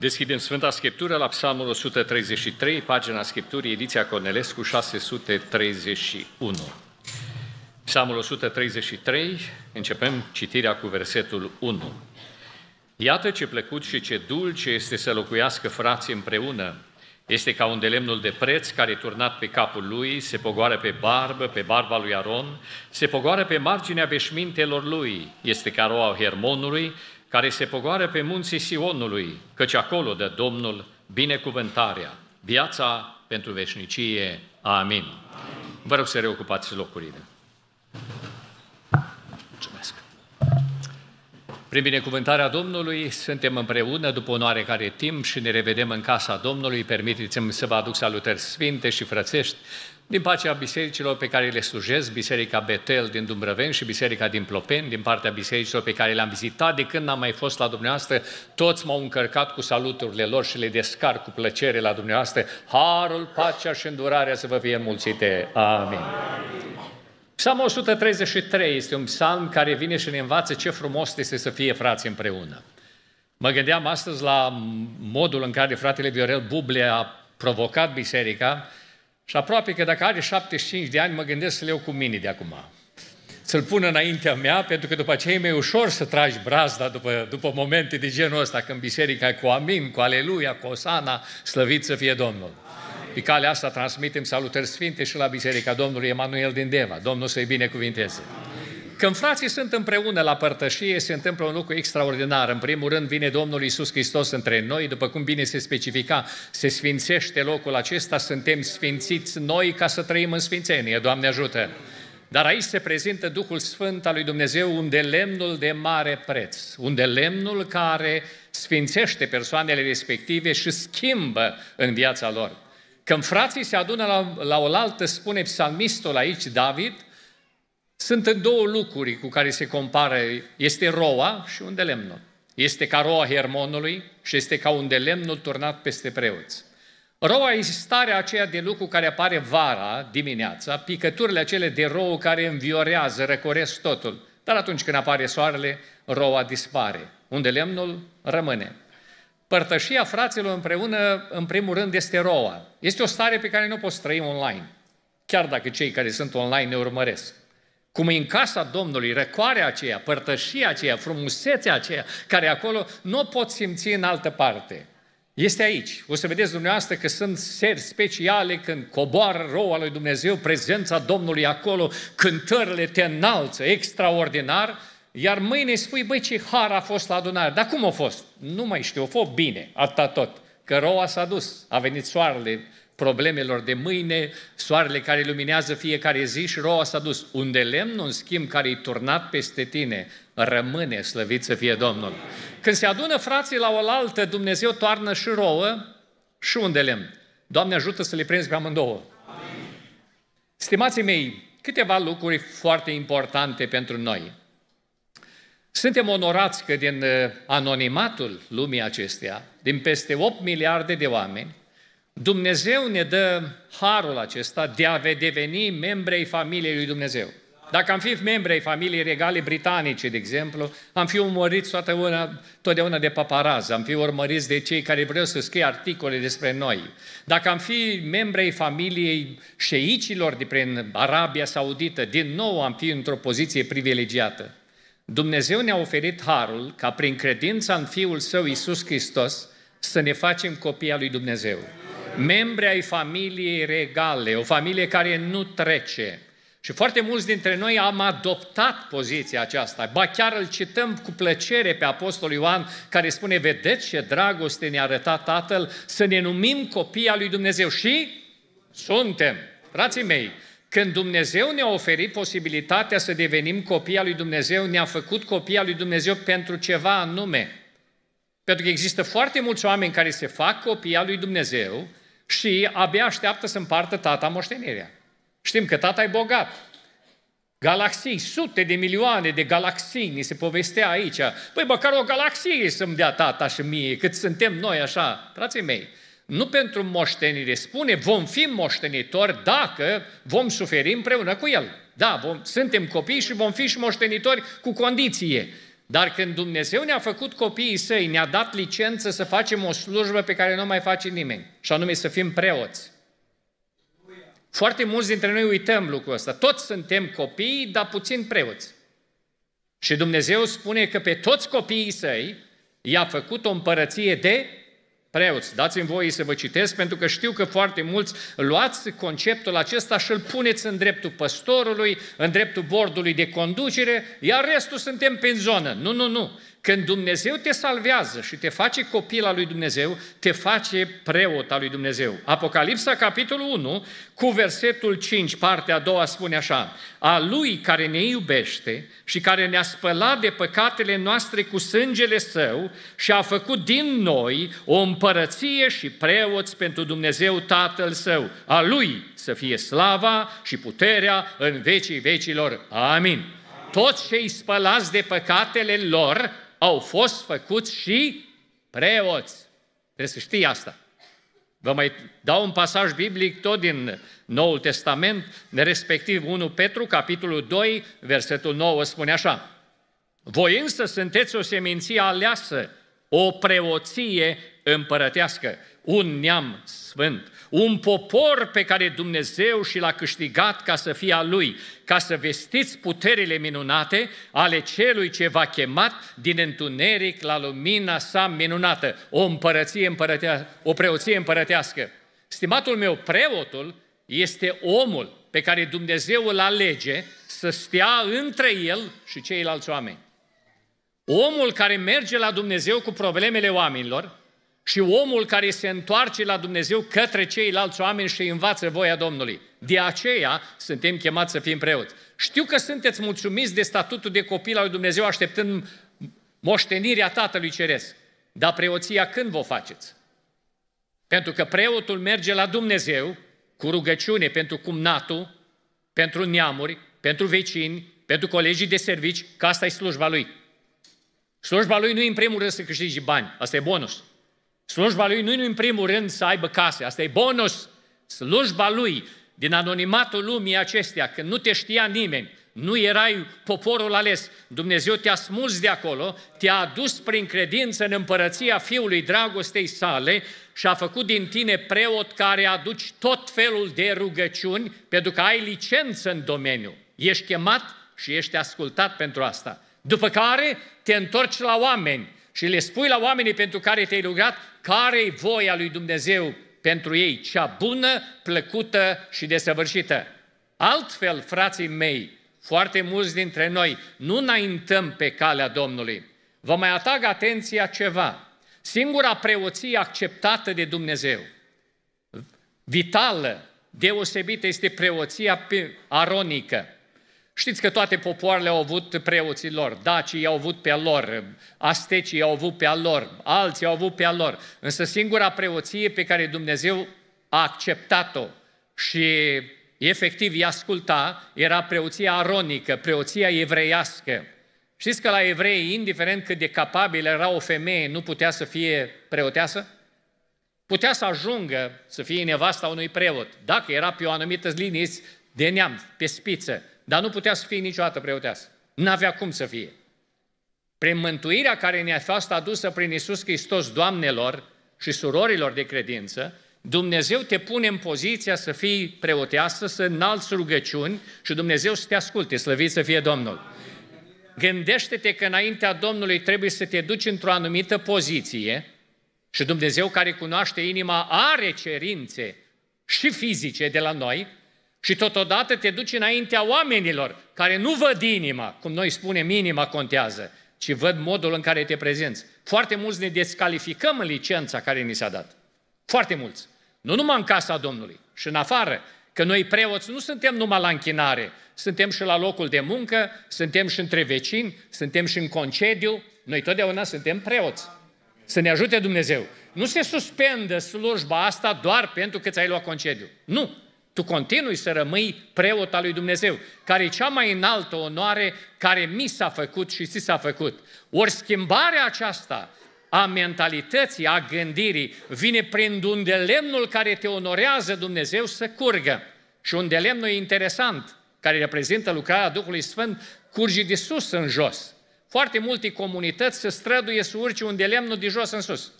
Deschidem Sfânta Scriptură la Psalmul 133, pagina Scripturii, ediția Cornelescu 631. Psalmul 133, începem citirea cu versetul 1. Iată ce plăcut și ce dulce este să locuiască frații împreună. Este ca un delemnul de preț care, turnat pe capul lui, se pogoară pe barbă, pe barba lui Aron, se pogoară pe marginea veșmintelor lui. Este ca roa Hermonului, care se pogoară pe munții Sionului, căci acolo dă Domnul binecuvântarea, viața pentru veșnicie. Amin. Amin. Vă rog să reocupați locurile. Mulțumesc. Prin binecuvântarea Domnului suntem împreună după un oarecare timp și ne revedem în casa Domnului. Permiteți-mi să vă aduc salutări sfinte și frățești din pacea bisericilor pe care le slujesc, Biserica Betel din Dumbrăven și Biserica din Plopen, din partea bisericilor pe care le-am vizitat, de când am mai fost la dumneavoastră, toți m-au încărcat cu saluturile lor și le descar cu plăcere la dumneavoastră. Harul, pacea și îndurarea să vă fie înmulțite. Amin. Psalmul 133 este un psalm care vine și ne învață ce frumos este să fie frați împreună. Mă gândeam astăzi la modul în care fratele Viorel Buble a provocat biserica și aproape că dacă are 75 de ani, mă gândesc să-l iau cu mine de acum. Să-l pun înaintea mea, pentru că după aceea e mai ușor să tragi brazda după, după momente de genul ăsta, când biserica cu amin, cu aleluia, cu osana, slăvit să fie Domnul. Amin. Pe calea asta transmitem salutări sfinte și la Biserica Domnului Emanuel din Deva. Domnul să-i binecuvinteze. Amin. Când frații sunt împreună la părtășie, se întâmplă un lucru extraordinar. În primul rând vine Domnul Isus Hristos între noi, după cum bine se specifica, se sfințește locul acesta, suntem sfințiți noi ca să trăim în sfințenie, Doamne ajută! Dar aici se prezintă Duhul Sfânt al lui Dumnezeu, unde lemnul de mare preț, unde lemnul care sfințește persoanele respective și schimbă în viața lor. Când frații se adună la, la oaltă, spune psalmistul aici, David, sunt două lucruri cu care se compară. Este roa și un lemnul. Este ca roa Hermonului și este ca un lemnul turnat peste preoți. Roa este starea aceea de lucru care apare vara, dimineața, picăturile acele de rouă care înviorează, răcoresc totul. Dar atunci când apare soarele, roa dispare. Unde lemnul rămâne. Părtășia fraților împreună, în primul rând, este roa. Este o stare pe care nu poți trăi online. Chiar dacă cei care sunt online ne urmăresc cum e în casa Domnului, răcoarea aceea, părtășia aceea, frumusețea aceea, care acolo nu o pot simți în altă parte. Este aici. O să vedeți dumneavoastră că sunt seri speciale când coboară roa lui Dumnezeu, prezența Domnului acolo, cântările te înalță, extraordinar, iar mâine spui, băi, ce har a fost la adunare. Dar cum a fost? Nu mai știu, a fost bine, atât tot. Că roa s-a dus, a venit soarele, problemelor de mâine, soarele care luminează fiecare zi și roa s-a dus. Unde lemnul, în schimb, care-i turnat peste tine, rămâne, slăvit să fie Domnul. Când se adună frații la oaltă, Dumnezeu toarnă și rouă și unde lemn. Doamne ajută să le prinzi pe amândouă. Amin. Stimații mei, câteva lucruri foarte importante pentru noi. Suntem onorați că din uh, anonimatul lumii acesteia, din peste 8 miliarde de oameni, Dumnezeu ne dă harul acesta de a deveni membrei familiei lui Dumnezeu. Dacă am fi membrei familiei regale britanice, de exemplu, am fi umoriți una, totdeauna de paparaz, am fi urmăriți de cei care vreau să scrie articole despre noi. Dacă am fi membrei familiei șeicilor de prin Arabia Saudită, din nou am fi într-o poziție privilegiată. Dumnezeu ne-a oferit harul ca prin credința în Fiul Său, Isus Hristos, să ne facem copii al lui Dumnezeu membri ai familiei regale, o familie care nu trece. Și foarte mulți dintre noi am adoptat poziția aceasta. Ba chiar îl cităm cu plăcere pe Apostolul Ioan care spune, vedeți ce dragoste ne-a arătat Tatăl să ne numim copii al lui Dumnezeu. Și suntem, frații mei, când Dumnezeu ne-a oferit posibilitatea să devenim copii al lui Dumnezeu, ne-a făcut copii al lui Dumnezeu pentru ceva anume. Pentru că există foarte mulți oameni care se fac copii al lui Dumnezeu, și abia așteaptă să împartă tata moștenirea. Știm că tata e bogat. Galaxii, sute de milioane de galaxii, ni se povestea aici. Păi măcar o galaxie să-mi dea tata și mie, cât suntem noi așa, frații mei. Nu pentru moștenire, spune, vom fi moștenitori dacă vom suferi împreună cu el. Da, vom, suntem copii și vom fi și moștenitori cu condiție. Dar când Dumnezeu ne-a făcut copiii săi, ne-a dat licență să facem o slujbă pe care nu mai face nimeni, și anume să fim preoți. Foarte mulți dintre noi uităm lucrul ăsta. Toți suntem copii, dar puțin preoți. Și Dumnezeu spune că pe toți copiii săi i-a făcut o împărăție de preoți. Dați-mi voie să vă citesc, pentru că știu că foarte mulți luați conceptul acesta și îl puneți în dreptul păstorului, în dreptul bordului de conducere, iar restul suntem pe zonă. Nu, nu, nu. Când Dumnezeu te salvează și te face copil al lui Dumnezeu, te face preot al lui Dumnezeu. Apocalipsa, capitolul 1, cu versetul 5, partea a doua, spune așa, A Lui care ne iubește și care ne-a spălat de păcatele noastre cu sângele Său și a făcut din noi o împărăție și preoți pentru Dumnezeu Tatăl Său. A Lui să fie slava și puterea în vecii vecilor. Amin. Toți cei spălați de păcatele lor au fost făcuți și preoți. Trebuie să știi asta. Vă mai dau un pasaj biblic tot din Noul Testament, respectiv 1 Petru, capitolul 2, versetul 9, spune așa. Voi însă sunteți o seminție aleasă, o preoție împărătească, un neam sfânt, un popor pe care Dumnezeu și l-a câștigat ca să fie a lui, ca să vestiți puterile minunate ale celui ce v-a chemat din întuneric la lumina sa minunată, o, împărăție împărătea, o preoție împărătească. Stimatul meu, preotul este omul pe care Dumnezeu îl alege să stea între el și ceilalți oameni. Omul care merge la Dumnezeu cu problemele oamenilor, și omul care se întoarce la Dumnezeu către ceilalți oameni și învață voia Domnului. De aceea suntem chemați să fim preoți. Știu că sunteți mulțumiți de statutul de copil al lui Dumnezeu așteptând moștenirea Tatălui Ceresc. Dar preoția când vă faceți? Pentru că preotul merge la Dumnezeu cu rugăciune pentru cumnatul, pentru neamuri, pentru vecini, pentru colegii de servici, că asta e slujba lui. Slujba lui nu e în primul rând să câștigi bani, asta e bonus. Slujba lui nu e în primul rând să aibă case, asta e bonus. Slujba lui din anonimatul lumii acestea, când nu te știa nimeni, nu erai poporul ales, Dumnezeu te-a smuls de acolo, te-a adus prin credință în împărăția Fiului Dragostei sale și a făcut din tine preot care aduci tot felul de rugăciuni, pentru că ai licență în domeniu. Ești chemat și ești ascultat pentru asta. După care te întorci la oameni și le spui la oamenii pentru care te-ai rugat care e voia lui Dumnezeu pentru ei, cea bună, plăcută și desăvârșită. Altfel, frații mei, foarte mulți dintre noi nu înaintăm pe calea Domnului. Vă mai atag atenția ceva. Singura preoție acceptată de Dumnezeu, vitală, deosebită, este preoția aronică. Știți că toate popoarele au avut preoții lor, dacii au avut pe lor, astecii au avut pe-a lor, alții au avut pe-a lor. Însă singura preoție pe care Dumnezeu a acceptat-o și efectiv i-a asculta era preoția aronică, preoția evreiască. Știți că la evrei, indiferent cât de capabil era o femeie, nu putea să fie preoteasă? Putea să ajungă să fie nevasta unui preot, dacă era pe o anumită linie de neam, pe spiță, dar nu putea să fie niciodată preoteasă. N-avea cum să fie. Prin mântuirea care ne-a fost adusă prin Isus Hristos, doamnelor și surorilor de credință, Dumnezeu te pune în poziția să fii preoteasă, să înalți rugăciuni și Dumnezeu să te asculte, slăvit să fie Domnul. Gândește-te că înaintea Domnului trebuie să te duci într-o anumită poziție și Dumnezeu care cunoaște inima are cerințe și fizice de la noi, și totodată te duci înaintea oamenilor care nu văd inima, cum noi spunem, inima contează, ci văd modul în care te prezenți. Foarte mulți ne descalificăm în licența care ni s-a dat. Foarte mulți. Nu numai în casa Domnului, și în afară. Că noi preoți nu suntem numai la închinare, suntem și la locul de muncă, suntem și între vecini, suntem și în concediu. Noi totdeauna suntem preoți. Să ne ajute Dumnezeu. Nu se suspendă slujba asta doar pentru că ți-ai luat concediu. Nu! Tu continui să rămâi preot al lui Dumnezeu, care e cea mai înaltă onoare care mi s-a făcut și ți s-a făcut. Ori schimbarea aceasta a mentalității, a gândirii, vine prin un lemnul care te onorează Dumnezeu să curgă. Și un lemnul interesant, care reprezintă lucrarea Duhului Sfânt, curge de sus în jos. Foarte multe comunități se străduie să urce un lemnul de jos în sus.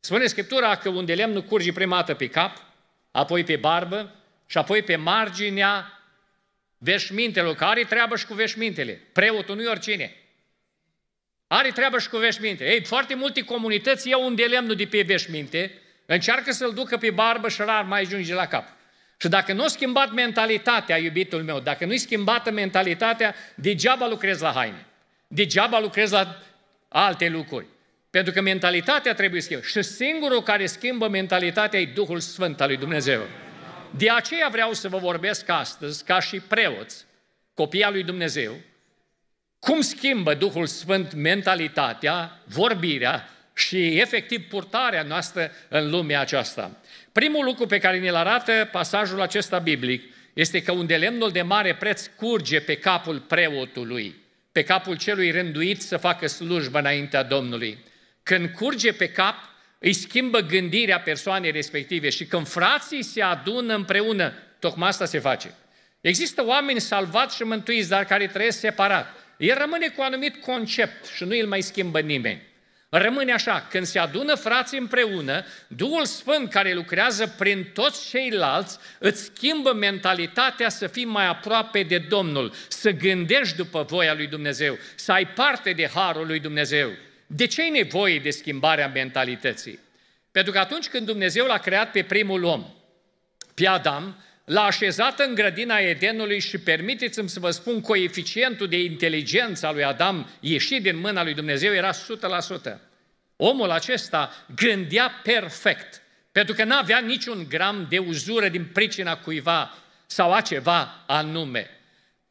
Spune Scriptura că un lemnul curge prima dată pe cap, apoi pe barbă, și apoi pe marginea veșmintelor, că are treabă și cu veșmintele. Preotul nu i oricine. Are treabă și cu veșmintele. Ei, foarte multe comunități iau un lemnul de pe veșminte, încearcă să-l ducă pe barbă și rar mai ajunge la cap. Și dacă nu schimbat mentalitatea, iubitul meu, dacă nu-i schimbată mentalitatea, degeaba lucrez la haine. Degeaba lucrez la alte lucruri. Pentru că mentalitatea trebuie schimbată. Și singurul care schimbă mentalitatea e Duhul Sfânt al lui Dumnezeu. De aceea vreau să vă vorbesc astăzi, ca și preoți, copia lui Dumnezeu, cum schimbă Duhul Sfânt mentalitatea, vorbirea și efectiv purtarea noastră în lumea aceasta. Primul lucru pe care ne-l arată pasajul acesta biblic este că unde lemnul de mare preț curge pe capul preotului, pe capul celui rânduit să facă slujbă înaintea Domnului. Când curge pe cap, îi schimbă gândirea persoanei respective și când frații se adună împreună, tocmai asta se face. Există oameni salvați și mântuiți, dar care trăiesc separat. El rămâne cu anumit concept și nu îl mai schimbă nimeni. Rămâne așa, când se adună frații împreună, Duhul Sfânt care lucrează prin toți ceilalți îți schimbă mentalitatea să fii mai aproape de Domnul, să gândești după voia lui Dumnezeu, să ai parte de harul lui Dumnezeu. De ce e nevoie de schimbarea mentalității? Pentru că atunci când Dumnezeu l-a creat pe primul om, pe Adam, l-a așezat în grădina Edenului și permiteți-mi să vă spun, coeficientul de inteligență al lui Adam ieșit din mâna lui Dumnezeu era 100%. Omul acesta gândea perfect, pentru că n-avea niciun gram de uzură din pricina cuiva sau a ceva anume.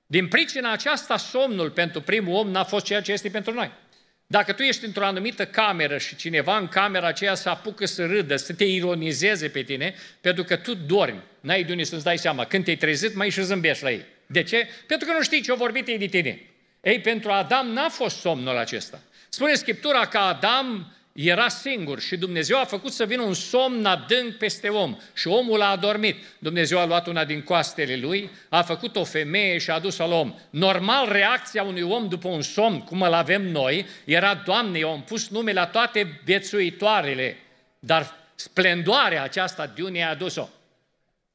Din pricina aceasta, somnul pentru primul om n-a fost ceea ce este pentru noi. Dacă tu ești într-o anumită cameră și cineva în camera aceea se apucă să râdă, să te ironizeze pe tine, pentru că tu dormi, n-ai de unde să-ți dai seama. Când te-ai trezit, mai și zâmbești la ei. De ce? Pentru că nu știi ce au vorbit ei de tine. Ei, pentru Adam n-a fost somnul acesta. Spune Scriptura că Adam era singur și Dumnezeu a făcut să vină un somn adânc peste om și omul a adormit. Dumnezeu a luat una din coastele lui, a făcut o femeie și a dus o la om. Normal, reacția unui om după un somn, cum îl avem noi, era, Doamne, eu am pus nume la toate viețuitoarele, dar splendoarea aceasta Diune a adus-o.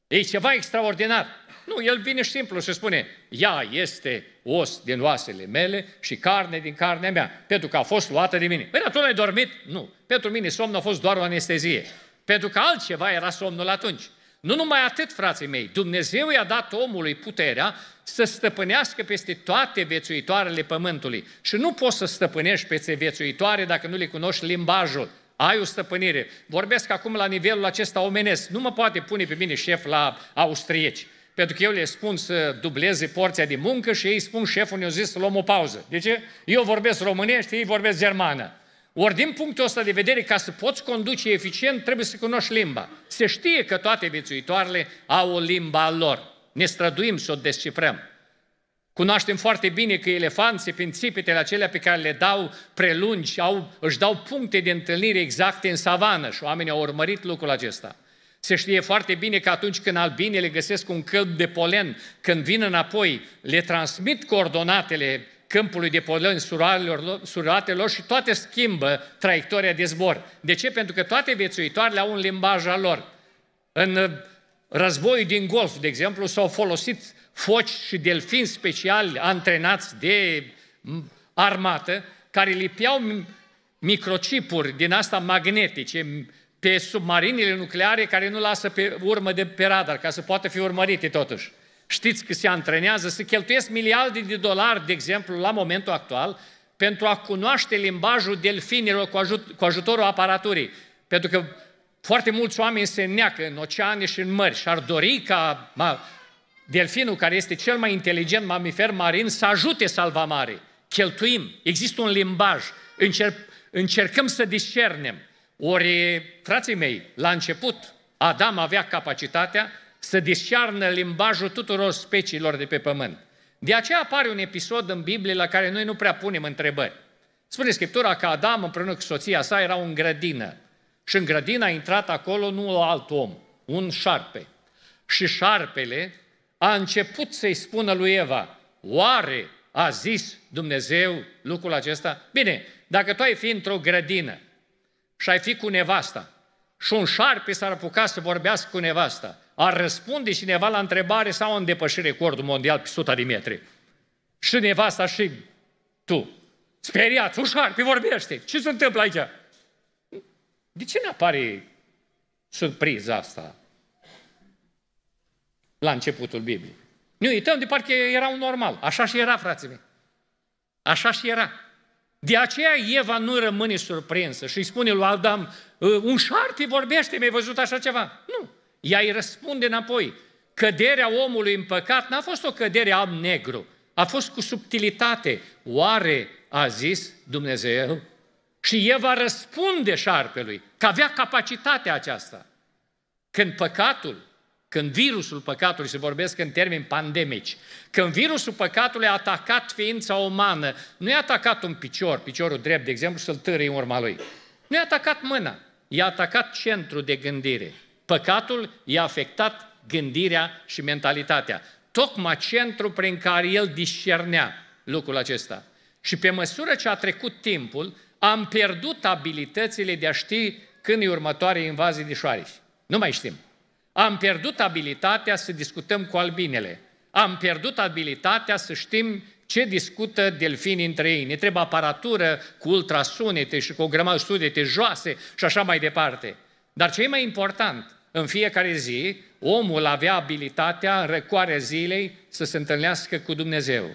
E ceva extraordinar. Nu, el vine simplu și spune, ea este os din oasele mele și carne din carnea mea, pentru că a fost luată de mine. Păi, dar tu ai dormit? Nu. Pentru mine somnul a fost doar o anestezie. Pentru că altceva era somnul atunci. Nu numai atât, frații mei, Dumnezeu i-a dat omului puterea să stăpânească peste toate viețuitoarele pământului. Și nu poți să stăpânești peste viețuitoare dacă nu le cunoști limbajul. Ai o stăpânire. Vorbesc acum la nivelul acesta omenesc. Nu mă poate pune pe mine șef la austrieci. Pentru că eu le spun să dubleze porția de muncă și ei spun șeful ne-a zis să luăm o pauză. De ce? Eu vorbesc românești, ei vorbesc germană. Ori din punctul ăsta de vedere, ca să poți conduce eficient, trebuie să cunoști limba. Se știe că toate viețuitoarele au o limba a lor. Ne străduim să o descifrăm. Cunoaștem foarte bine că elefanții, țipetele acelea pe care le dau prelungi, au, își dau puncte de întâlnire exacte în savană și oamenii au urmărit lucrul acesta. Se știe foarte bine că atunci când albinele găsesc un câmp de polen, când vin înapoi, le transmit coordonatele câmpului de polen suratelor și toate schimbă traiectoria de zbor. De ce? Pentru că toate viețuitoarele au un limbaj al lor. În uh, războiul din Golf, de exemplu, s-au folosit foci și delfini speciali antrenați de armată, care lipiau microcipuri din asta magnetice, pe submarinile nucleare care nu lasă pe urmă de pe radar, ca să poată fi urmărite totuși. Știți că se antrenează, se cheltuiesc miliarde de dolari, de exemplu, la momentul actual, pentru a cunoaște limbajul delfinilor cu, ajut- cu ajutorul aparaturii. Pentru că foarte mulți oameni se neacă în oceane și în mări și ar dori ca ma, delfinul, care este cel mai inteligent mamifer marin, să ajute salvamare. Cheltuim. Există un limbaj. Încerc, încercăm să discernem. Ori, frații mei, la început Adam avea capacitatea să discearnă limbajul tuturor speciilor de pe pământ. De aceea apare un episod în Biblie la care noi nu prea punem întrebări. Spune Scriptura că Adam împreună cu soția sa era în grădină și în grădină a intrat acolo nu alt om, un șarpe. Și șarpele a început să-i spună lui Eva, oare a zis Dumnezeu lucrul acesta? Bine, dacă tu ai fi într-o grădină și ai fi cu nevasta și un șarpe s-ar apuca să vorbească cu nevasta, ar răspunde cineva la întrebare sau în depășire recordul mondial pe 100 de metri. Și nevasta și tu. Speriați, un șarpe vorbește. Ce se întâmplă aici? De ce ne apare surpriza asta la începutul Bibliei? Nu uităm de parcă erau normal. Așa și era, frații mei. Așa și era. De aceea Eva nu rămâne surprinsă și îi spune lui Adam, ă, un șarpe vorbește, mi-ai văzut așa ceva? Nu. Ea îi răspunde înapoi. Căderea omului în păcat n-a fost o cădere am negru, a fost cu subtilitate. Oare a zis Dumnezeu? Și Eva răspunde șarpelui, că avea capacitatea aceasta. Când păcatul când virusul păcatului, se vorbesc în termeni pandemici, când virusul păcatului a atacat ființa umană, nu i-a atacat un picior, piciorul drept, de exemplu, să-l târâi în urma lui. Nu i-a atacat mâna, i-a atacat centrul de gândire. Păcatul i-a afectat gândirea și mentalitatea. Tocmai centrul prin care el discernea lucrul acesta. Și pe măsură ce a trecut timpul, am pierdut abilitățile de a ști când e următoare invazie de șoareci. Nu mai știm. Am pierdut abilitatea să discutăm cu albinele. Am pierdut abilitatea să știm ce discută delfinii între ei. Ne trebuie aparatură cu ultrasunete și cu o grămadă sunete joase și așa mai departe. Dar ce e mai important, în fiecare zi, omul avea abilitatea, în răcoarea zilei, să se întâlnească cu Dumnezeu.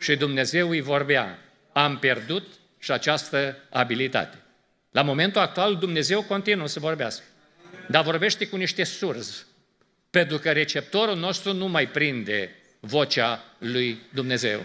Și Dumnezeu îi vorbea, am pierdut și această abilitate. La momentul actual, Dumnezeu continuă să vorbească. Dar vorbește cu niște surzi, pentru că receptorul nostru nu mai prinde vocea lui Dumnezeu.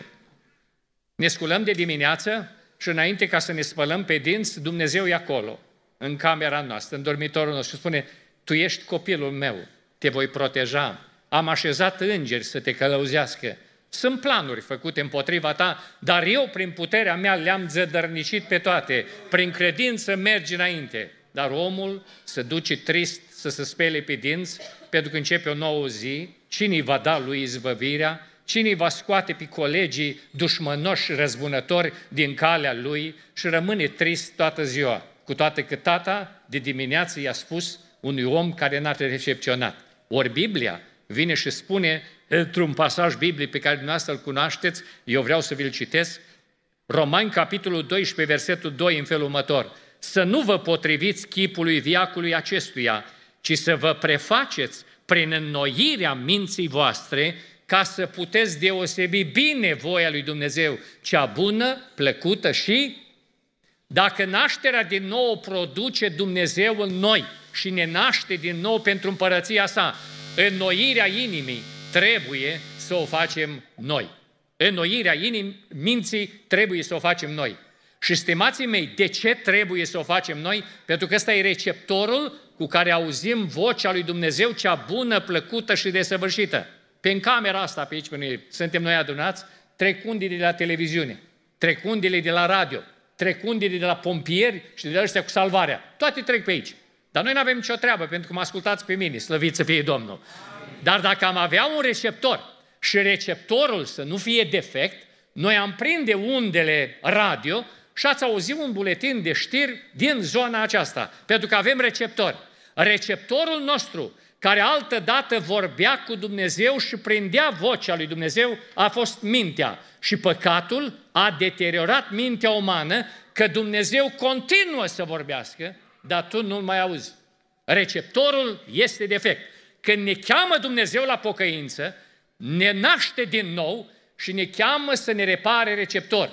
Ne sculăm de dimineață și înainte ca să ne spălăm pe dinți, Dumnezeu e acolo, în camera noastră, în dormitorul nostru și spune, tu ești copilul meu, te voi proteja, am așezat îngeri să te călăuzească, sunt planuri făcute împotriva ta, dar eu prin puterea mea le-am zădărnicit pe toate. Prin credință mergi înainte. Dar omul se duce trist să se spele pe dinți pentru că începe o nouă zi. Cine îi va da lui izbăvirea? Cine îi va scoate pe colegii dușmănoși răzbunători din calea lui și rămâne trist toată ziua? Cu toate că tata de dimineață i-a spus unui om care n-a recepționat. Ori Biblia vine și spune într-un pasaj biblic pe care dumneavoastră îl cunoașteți, eu vreau să vi-l citesc, Romani, capitolul 12, versetul 2, în felul următor să nu vă potriviți chipului viacului acestuia, ci să vă prefaceți prin înnoirea minții voastre ca să puteți deosebi bine voia lui Dumnezeu, cea bună, plăcută și dacă nașterea din nou produce Dumnezeu în noi și ne naște din nou pentru împărăția sa, înnoirea inimii trebuie să o facem noi. Înnoirea inimii, minții trebuie să o facem noi. Și, stimații mei, de ce trebuie să o facem noi? Pentru că ăsta e receptorul cu care auzim vocea lui Dumnezeu, cea bună, plăcută și desăvârșită. Pe în camera asta, pe aici, pe noi, suntem noi adunați, trecundile de la televiziune, trecundile de la radio, trecundile de la pompieri și de la ăștia cu salvarea. Toate trec pe aici. Dar noi nu avem nicio treabă, pentru că mă ascultați pe mine, slăvit să fie Domnul. Dar dacă am avea un receptor și receptorul să nu fie defect, noi am prinde undele radio și ați auzit un buletin de știri din zona aceasta, pentru că avem receptor. Receptorul nostru, care altă dată vorbea cu Dumnezeu și prindea vocea lui Dumnezeu, a fost mintea. Și păcatul a deteriorat mintea umană, că Dumnezeu continuă să vorbească, dar tu nu-l mai auzi. Receptorul este defect. Când ne cheamă Dumnezeu la pocăință, ne naște din nou și ne cheamă să ne repare receptor.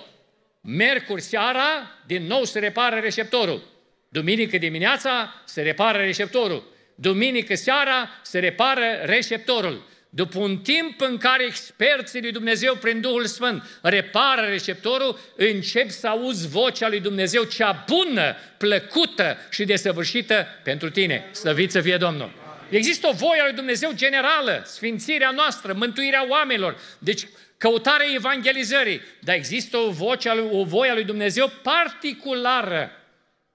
Mercuri seara, din nou se repară receptorul. Duminică dimineața se repară receptorul. Duminică seara se repară receptorul. După un timp în care experții lui Dumnezeu prin Duhul Sfânt repară receptorul, încep să auzi vocea lui Dumnezeu cea bună, plăcută și desăvârșită pentru tine. Slăvit să fie Domnul! Există o voie a lui Dumnezeu generală, sfințirea noastră, mântuirea oamenilor. Deci căutarea evangelizării, dar există o, voce, o voie a lui Dumnezeu particulară.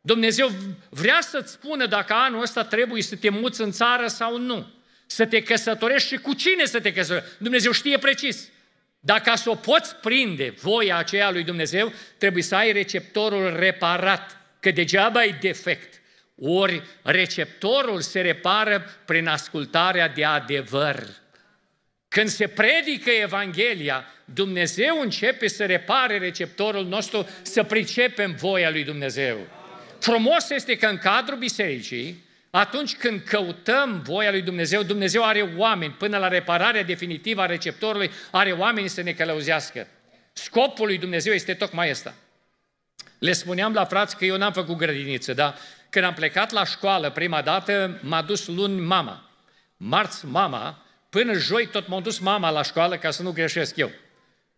Dumnezeu vrea să-ți spună dacă anul ăsta trebuie să te muți în țară sau nu, să te căsătorești și cu cine să te căsătorești. Dumnezeu știe precis. Dacă să o poți prinde voia aceea lui Dumnezeu, trebuie să ai receptorul reparat, că degeaba e defect. Ori receptorul se repară prin ascultarea de adevăr. Când se predică Evanghelia, Dumnezeu începe să repare receptorul nostru, să pricepem voia lui Dumnezeu. Frumos este că în cadrul bisericii, atunci când căutăm voia lui Dumnezeu, Dumnezeu are oameni, până la repararea definitivă a receptorului, are oameni să ne călăuzească. Scopul lui Dumnezeu este tocmai ăsta. Le spuneam la frați că eu n-am făcut grădiniță, dar când am plecat la școală prima dată, m-a dus luni mama. Marți mama Până joi tot m-a dus mama la școală ca să nu greșesc eu.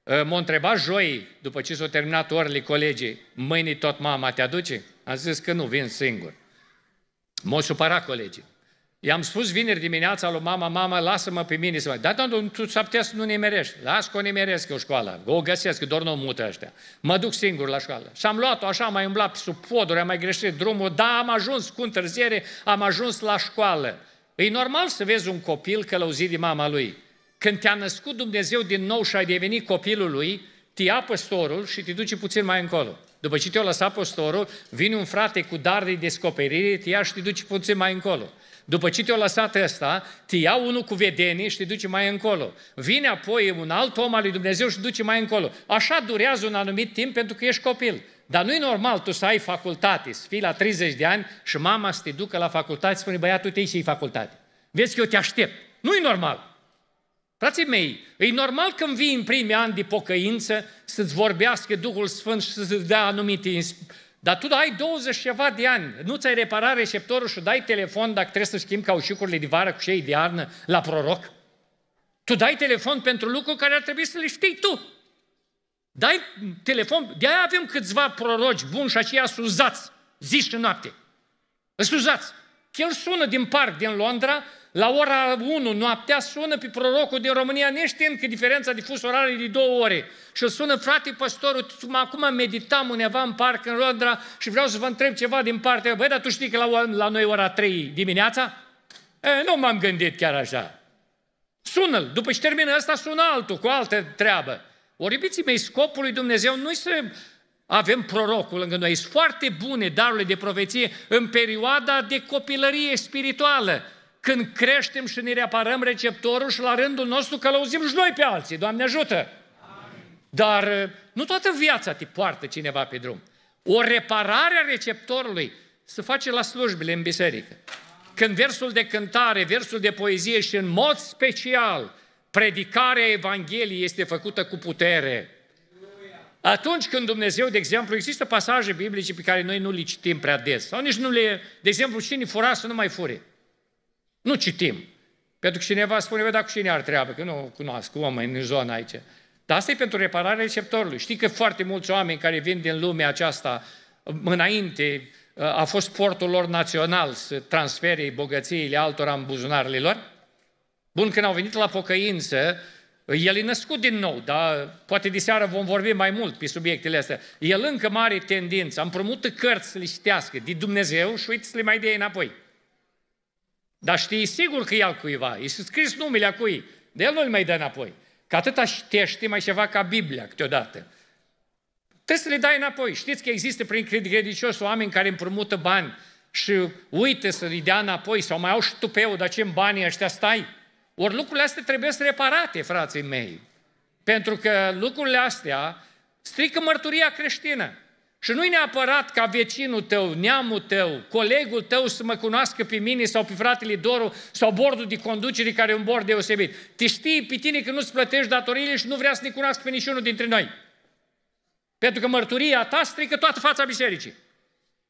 Ă, m-a întrebat joi, după ce s-au terminat orele colegii, mâine tot mama te aduce? Am zis că nu, vin singur. M-au supărat colegii. I-am spus vineri dimineața lui mama, mama, lasă-mă pe mine să mă... Da, dar tu s-ar putea să nu nimerești. Las că o nimeresc eu școala, o găsesc, doar nu mută ăștia. Mă duc singur la școală. Și am luat-o așa, mai umblat sub poduri, am mai greșit drumul, da, am ajuns cu întârziere, am ajuns la școală. E normal să vezi un copil călăuzit de mama lui. Când te-a născut Dumnezeu din nou și ai devenit copilul lui, te ia păstorul și te duce puțin mai încolo. După ce te-a lăsat păstorul, vine un frate cu dar de descoperire, te ia și te duce puțin mai încolo. După ce te-a lăsat ăsta, te ia unul cu vedenie și te duce mai încolo. Vine apoi un alt om al lui Dumnezeu și te duce mai încolo. Așa durează un anumit timp pentru că ești copil. Dar nu e normal tu să ai facultate, să fii la 30 de ani și mama să te ducă la facultate spune, băiatul, te și facultate. Vezi că eu te aștept. nu e normal. Frații mei, e normal când vii în primii ani de pocăință să-ți vorbească Duhul Sfânt și să-ți dea anumite... Dar tu ai 20 ceva de ani, nu ți-ai reparat receptorul și dai telefon dacă trebuie să schimbi cauciucurile de vară cu cei de iarnă la proroc? Tu dai telefon pentru lucruri care ar trebui să le știi tu. Dai telefon, de-aia avem câțiva proroci buni și aceia suzați, zi și noapte. Suzați. Chiar sună din parc din Londra, la ora 1 noaptea sună pe prorocul din România, neștiind că diferența de fus orar e de două ore. Și îl sună, frate păstorul, acum meditam undeva în parc în Londra și vreau să vă întreb ceva din partea, băi, dar tu știi că la, la noi ora 3 dimineața? E, nu m-am gândit chiar așa. Sună-l, după ce termină ăsta, sună altul cu altă treabă. Ori, iubiții mei, scopul lui Dumnezeu nu este să avem prorocul lângă noi. Sunt foarte bune darurile de profeție în perioada de copilărie spirituală, când creștem și ne reparăm receptorul și la rândul nostru călăuzim și noi pe alții. Doamne ajută! Dar uh, nu toată viața te poartă cineva pe drum. O reparare a receptorului se face la slujbile în biserică. Când versul de cântare, versul de poezie și în mod special predicarea Evangheliei este făcută cu putere. Atunci când Dumnezeu, de exemplu, există pasaje biblice pe care noi nu le citim prea des, sau nici nu le, de exemplu, cine fura să nu mai fure. Nu citim. Pentru că cineva spune, vedea cu cine ar treabă, că nu cunosc oameni în zona aici. Dar asta e pentru repararea receptorului. Știi că foarte mulți oameni care vin din lumea aceasta înainte, a fost portul lor național să transfere bogățiile altora în buzunarele lor? Bun, când au venit la pocăință, el e născut din nou, dar poate de seară vom vorbi mai mult pe subiectele astea. El încă mare tendință, împrumută cărți să le citească din Dumnezeu și uite să le mai dea înapoi. Dar știi sigur că e al cuiva, e scris numele a cui, de el nu-l mai dă înapoi. Că atâta citește mai ceva ca Biblia câteodată. Trebuie să le dai înapoi. Știți că există prin credincios oameni care împrumută bani și uite să-i dea înapoi sau mai au și tupeu, dar ce banii ăștia stai? Ori lucrurile astea trebuie să reparate, frații mei. Pentru că lucrurile astea strică mărturia creștină. Și nu-i neapărat ca vecinul tău, neamul tău, colegul tău să mă cunoască pe mine sau pe fratele Doru sau bordul de conducere care e un bord deosebit. Te știi pe tine că nu-ți plătești datoriile și nu vrea să ne cunoască pe niciunul dintre noi. Pentru că mărturia ta strică toată fața bisericii.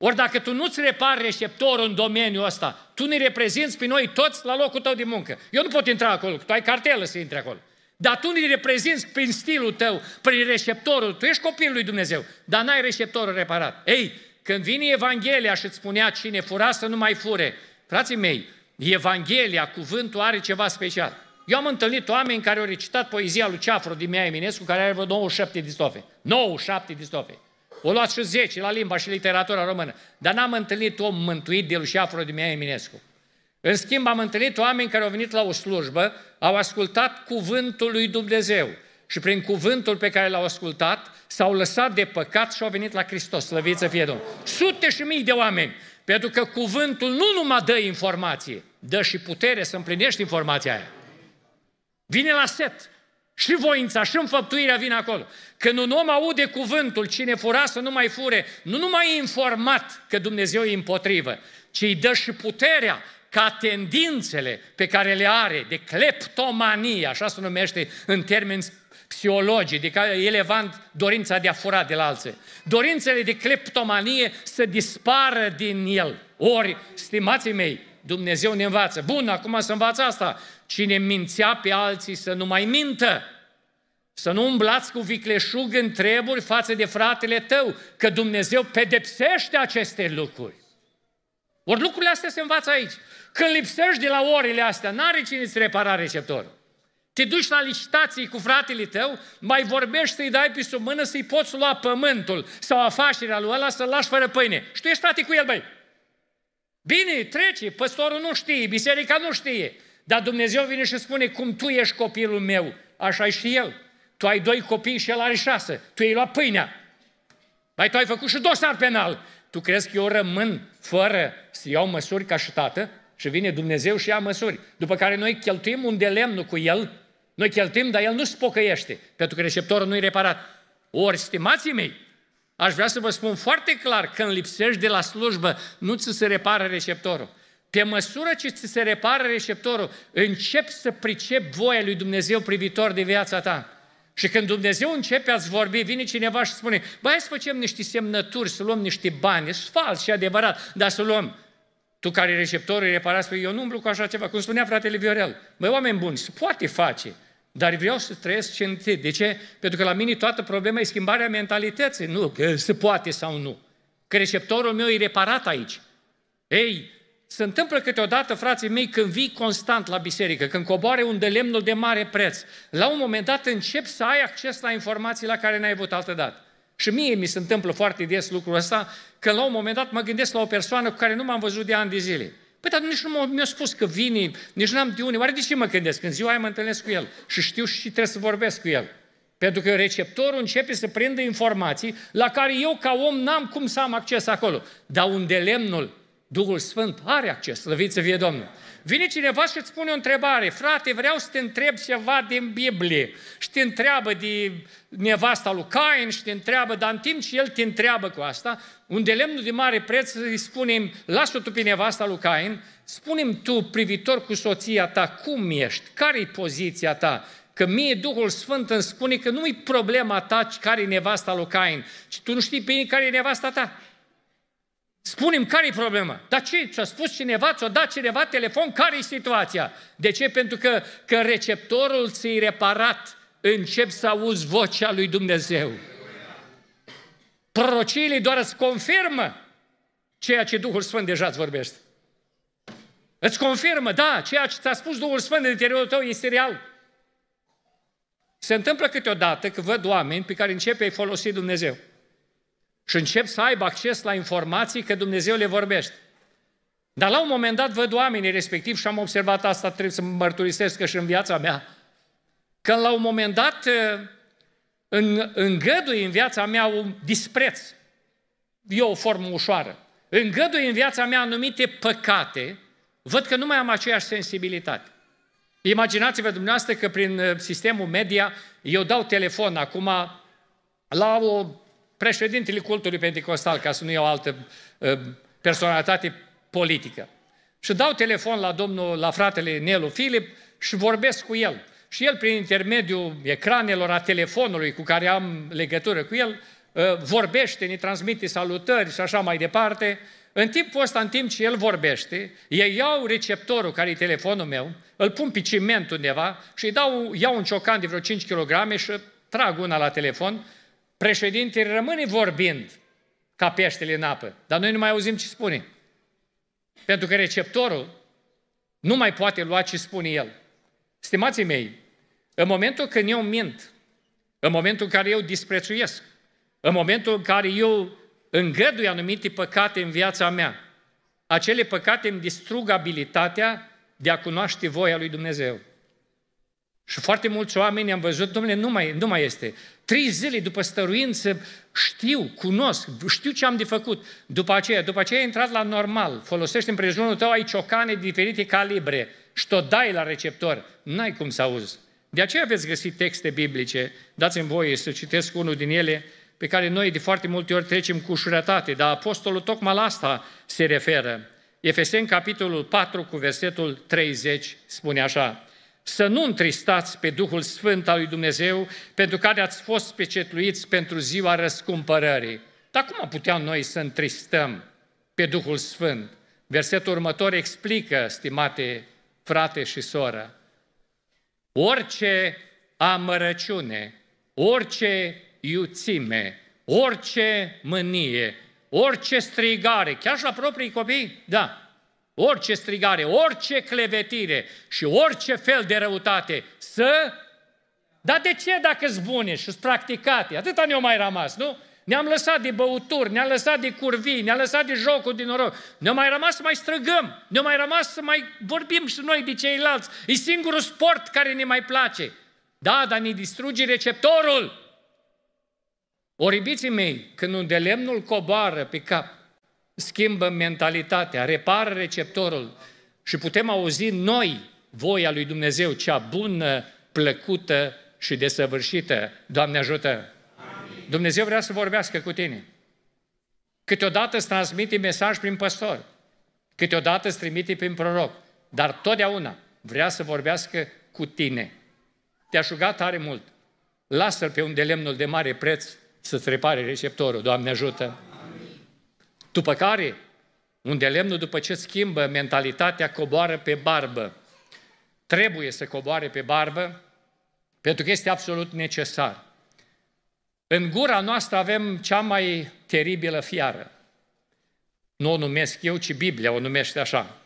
Ori dacă tu nu-ți repari receptorul în domeniul ăsta, tu ne reprezinți pe noi toți la locul tău de muncă. Eu nu pot intra acolo, tu ai cartelă să intri acolo. Dar tu ne reprezinți prin stilul tău, prin receptorul. Tu ești copilul lui Dumnezeu, dar n-ai receptorul reparat. Ei, când vine Evanghelia și îți spunea cine fura să nu mai fure, frații mei, Evanghelia, cuvântul are ceva special. Eu am întâlnit oameni care au recitat poezia lui Ceafru din Mia Eminescu, care are vreo 97 de stofe. 97 de stofe. O luat și 10 la limba și literatura română. Dar n-am întâlnit om mântuit de Lucia Frodimea Eminescu. În schimb, am întâlnit oameni care au venit la o slujbă, au ascultat cuvântul lui Dumnezeu și prin cuvântul pe care l-au ascultat s-au lăsat de păcat și au venit la Hristos, slăvit să fie Domnul. Sute și mii de oameni, pentru că cuvântul nu numai dă informație, dă și putere să împlinești informația aia. Vine la set, și voința, și înfăptuirea vin acolo. Când un om aude cuvântul, cine fura să nu mai fure, nu numai e informat că Dumnezeu e împotrivă, ci îi dă și puterea ca tendințele pe care le are de cleptomanie, așa se numește în termeni psihologii, de care elevant dorința de a fura de la alții. Dorințele de cleptomanie să dispară din el. Ori, stimații mei, Dumnezeu ne învață. Bun, acum să învață asta. Cine mințea pe alții să nu mai mintă. Să nu umblați cu vicleșug în treburi față de fratele tău, că Dumnezeu pedepsește aceste lucruri. Ori lucrurile astea se învață aici. Când lipsești de la orele astea, n-are cine să repara receptorul. Te duci la licitații cu fratele tău, mai vorbești să-i dai pe sub mână să-i poți lua pământul sau afacerea lui ăla să-l lași fără pâine. Și tu ești frate cu el, băi. Bine, trece, păstorul nu știe, biserica nu știe. Dar Dumnezeu vine și spune, cum tu ești copilul meu, așa și el. Tu ai doi copii și el are șase. Tu ai luat pâinea. Mai tu ai făcut și dosar penal. Tu crezi că eu rămân fără să iau măsuri ca și tată? Și vine Dumnezeu și ia măsuri. După care noi cheltuim un delemn cu el, noi cheltuim, dar el nu spocăiește, pentru că receptorul nu-i reparat. Ori, stimații mei, Aș vrea să vă spun foarte clar, că, când lipsești de la slujbă, nu ți se repară receptorul. Pe măsură ce ți se repară receptorul, începi să pricepi voia lui Dumnezeu privitor de viața ta. Și când Dumnezeu începe a-ți vorbi, vine cineva și spune, băi, să facem niște semnături, să luăm niște bani, e fals și adevărat, dar să luăm. Tu care receptorul reparat, spui, eu nu umblu cu așa ceva, cum spunea fratele Viorel. Băi, oameni buni, se poate face. Dar vreau să trăiesc întâi. De ce? Pentru că la mine toată problema e schimbarea mentalității. Nu, că se poate sau nu. Că receptorul meu e reparat aici. Ei, se întâmplă câteodată, frații mei, când vii constant la biserică, când coboare un de lemnul de mare preț, la un moment dat încep să ai acces la informații la care n-ai avut altă dată. Și mie mi se întâmplă foarte des lucrul ăsta, că la un moment dat mă gândesc la o persoană cu care nu m-am văzut de ani de zile. Păi, dar nici nu mi-a spus că vine, nici n-am de unde. Oare de ce mă gândesc? În ziua aia mă întâlnesc cu el și știu și trebuie să vorbesc cu el. Pentru că receptorul începe să prindă informații la care eu, ca om, n-am cum să am acces acolo. Dar unde lemnul, Duhul Sfânt, are acces. Slăvit să fie Domnul. Vine cineva și îți pune o întrebare. Frate, vreau să te întreb ceva din Biblie. Și te întreabă de nevasta lui Cain și te întreabă, dar în timp ce el te întreabă cu asta, unde lemnul de mare preț îi spunem, lasă-o tu pe nevasta lui Cain, spunem tu privitor cu soția ta, cum ești, care-i poziția ta, Că mie Duhul Sfânt îmi spune că nu-i problema ta care i nevasta lui Cain, ci tu nu știi bine care i nevasta ta. Spunem care e problema. Dar ce? Ți-a spus cineva, ți-a dat cineva telefon, care e situația? De ce? Pentru că, că receptorul ți-i reparat, încep să auzi vocea lui Dumnezeu. Prociile doar îți confirmă ceea ce Duhul Sfânt deja îți vorbește. Îți confirmă, da, ceea ce ți-a spus Duhul Sfânt în interiorul tău este real. Se întâmplă câteodată că văd oameni pe care începe a folosi Dumnezeu și încep să aibă acces la informații că Dumnezeu le vorbește. Dar la un moment dat văd oamenii respectiv și am observat asta, trebuie să mărturisesc că și în viața mea, că la un moment dat uh, în, îngădui în viața mea un dispreț. E o formă ușoară. Îngădui în viața mea anumite păcate, văd că nu mai am aceeași sensibilitate. Imaginați-vă dumneavoastră că prin uh, sistemul media eu dau telefon acum la o președintele cultului pentecostal, ca să nu iau altă uh, personalitate politică. Și dau telefon la domnul, la fratele Nelu Filip și vorbesc cu el. Și el, prin intermediul ecranelor, a telefonului cu care am legătură cu el, uh, vorbește, ne transmite salutări și așa mai departe. În timpul ăsta, în timp ce el vorbește, ei iau receptorul, care e telefonul meu, îl pun pe ciment undeva și îi dau, iau un ciocan de vreo 5 kg și trag una la telefon Președintele rămâne vorbind ca peștele în apă, dar noi nu mai auzim ce spune. Pentru că receptorul nu mai poate lua ce spune el. Stimații mei, în momentul când eu mint, în momentul în care eu disprețuiesc, în momentul în care eu îngădui anumite păcate în viața mea, acele păcate îmi distrug abilitatea de a cunoaște voia lui Dumnezeu. Și foarte mulți oameni am văzut, domnule, nu mai, nu mai este. Trei zile după stăruință știu, cunosc, știu ce am de făcut. După aceea, după aceea ai intrat la normal, folosești împrejurul tău, ai ciocane diferite calibre și tot dai la receptor. N-ai cum să auzi. De aceea veți găsi texte biblice, dați-mi voie să citesc unul din ele, pe care noi de foarte multe ori trecem cu ușurătate, dar apostolul tocmai la asta se referă. Efeseni, capitolul 4, cu versetul 30, spune așa, să nu întristați pe Duhul Sfânt al lui Dumnezeu pentru care ați fost pecetluiți pentru ziua răscumpărării. Dar cum putea noi să întristăm pe Duhul Sfânt? Versetul următor explică, stimate frate și soră, orice amărăciune, orice iuțime, orice mânie, orice strigare, chiar și la proprii copii, da, orice strigare, orice clevetire și orice fel de răutate să... Dar de ce dacă sunt bune și sunt practicate? Atâta ne-au mai rămas, nu? Ne-am lăsat de băuturi, ne-am lăsat de curvii, ne-am lăsat de jocul din noroc. ne au mai rămas să mai străgăm, ne au mai rămas să mai vorbim și noi de ceilalți. E singurul sport care ne mai place. Da, dar ne distruge receptorul. Oribiții mei, când un de lemnul coboară pe cap, schimbăm mentalitatea, repară receptorul și putem auzi noi voia lui Dumnezeu, cea bună, plăcută și desăvârșită. Doamne ajută! Amin. Dumnezeu vrea să vorbească cu tine. Câteodată îți transmite mesaj prin păstor, câteodată îți trimite prin proroc, dar totdeauna vrea să vorbească cu tine. te a ruga tare mult. Lasă-l pe un de lemnul de mare preț să-ți repare receptorul. Doamne ajută! După care, unde lemnul după ce schimbă mentalitatea, coboară pe barbă. Trebuie să coboare pe barbă, pentru că este absolut necesar. În gura noastră avem cea mai teribilă fiară. Nu o numesc eu, ci Biblia o numește așa.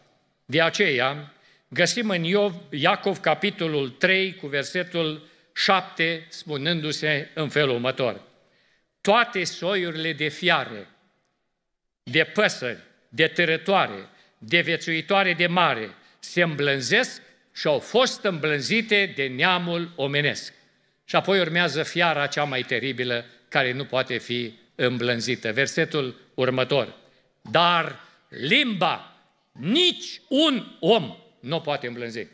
De aceea, găsim în Iov, Iacov, capitolul 3, cu versetul 7, spunându-se în felul următor. Toate soiurile de fiare – de păsări, de târătoare, de viețuitoare de mare, se îmblânzesc și au fost îmblânzite de neamul omenesc. Și apoi urmează fiara cea mai teribilă, care nu poate fi îmblânzită. Versetul următor. Dar limba, nici un om nu poate îmblânzi.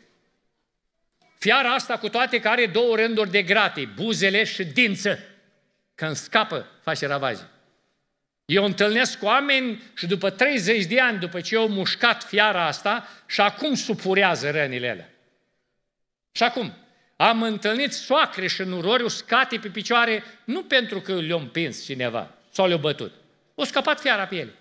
Fiara asta, cu toate că are două rânduri de gratii, buzele și dință. Când scapă, face ravazii. Eu întâlnesc cu oameni și după 30 de ani, după ce eu mușcat fiara asta, și acum supurează rănile alea. Și acum, am întâlnit soacre și nurori uscate pe picioare, nu pentru că le au împins cineva sau le au bătut. O scăpat fiara pe ele.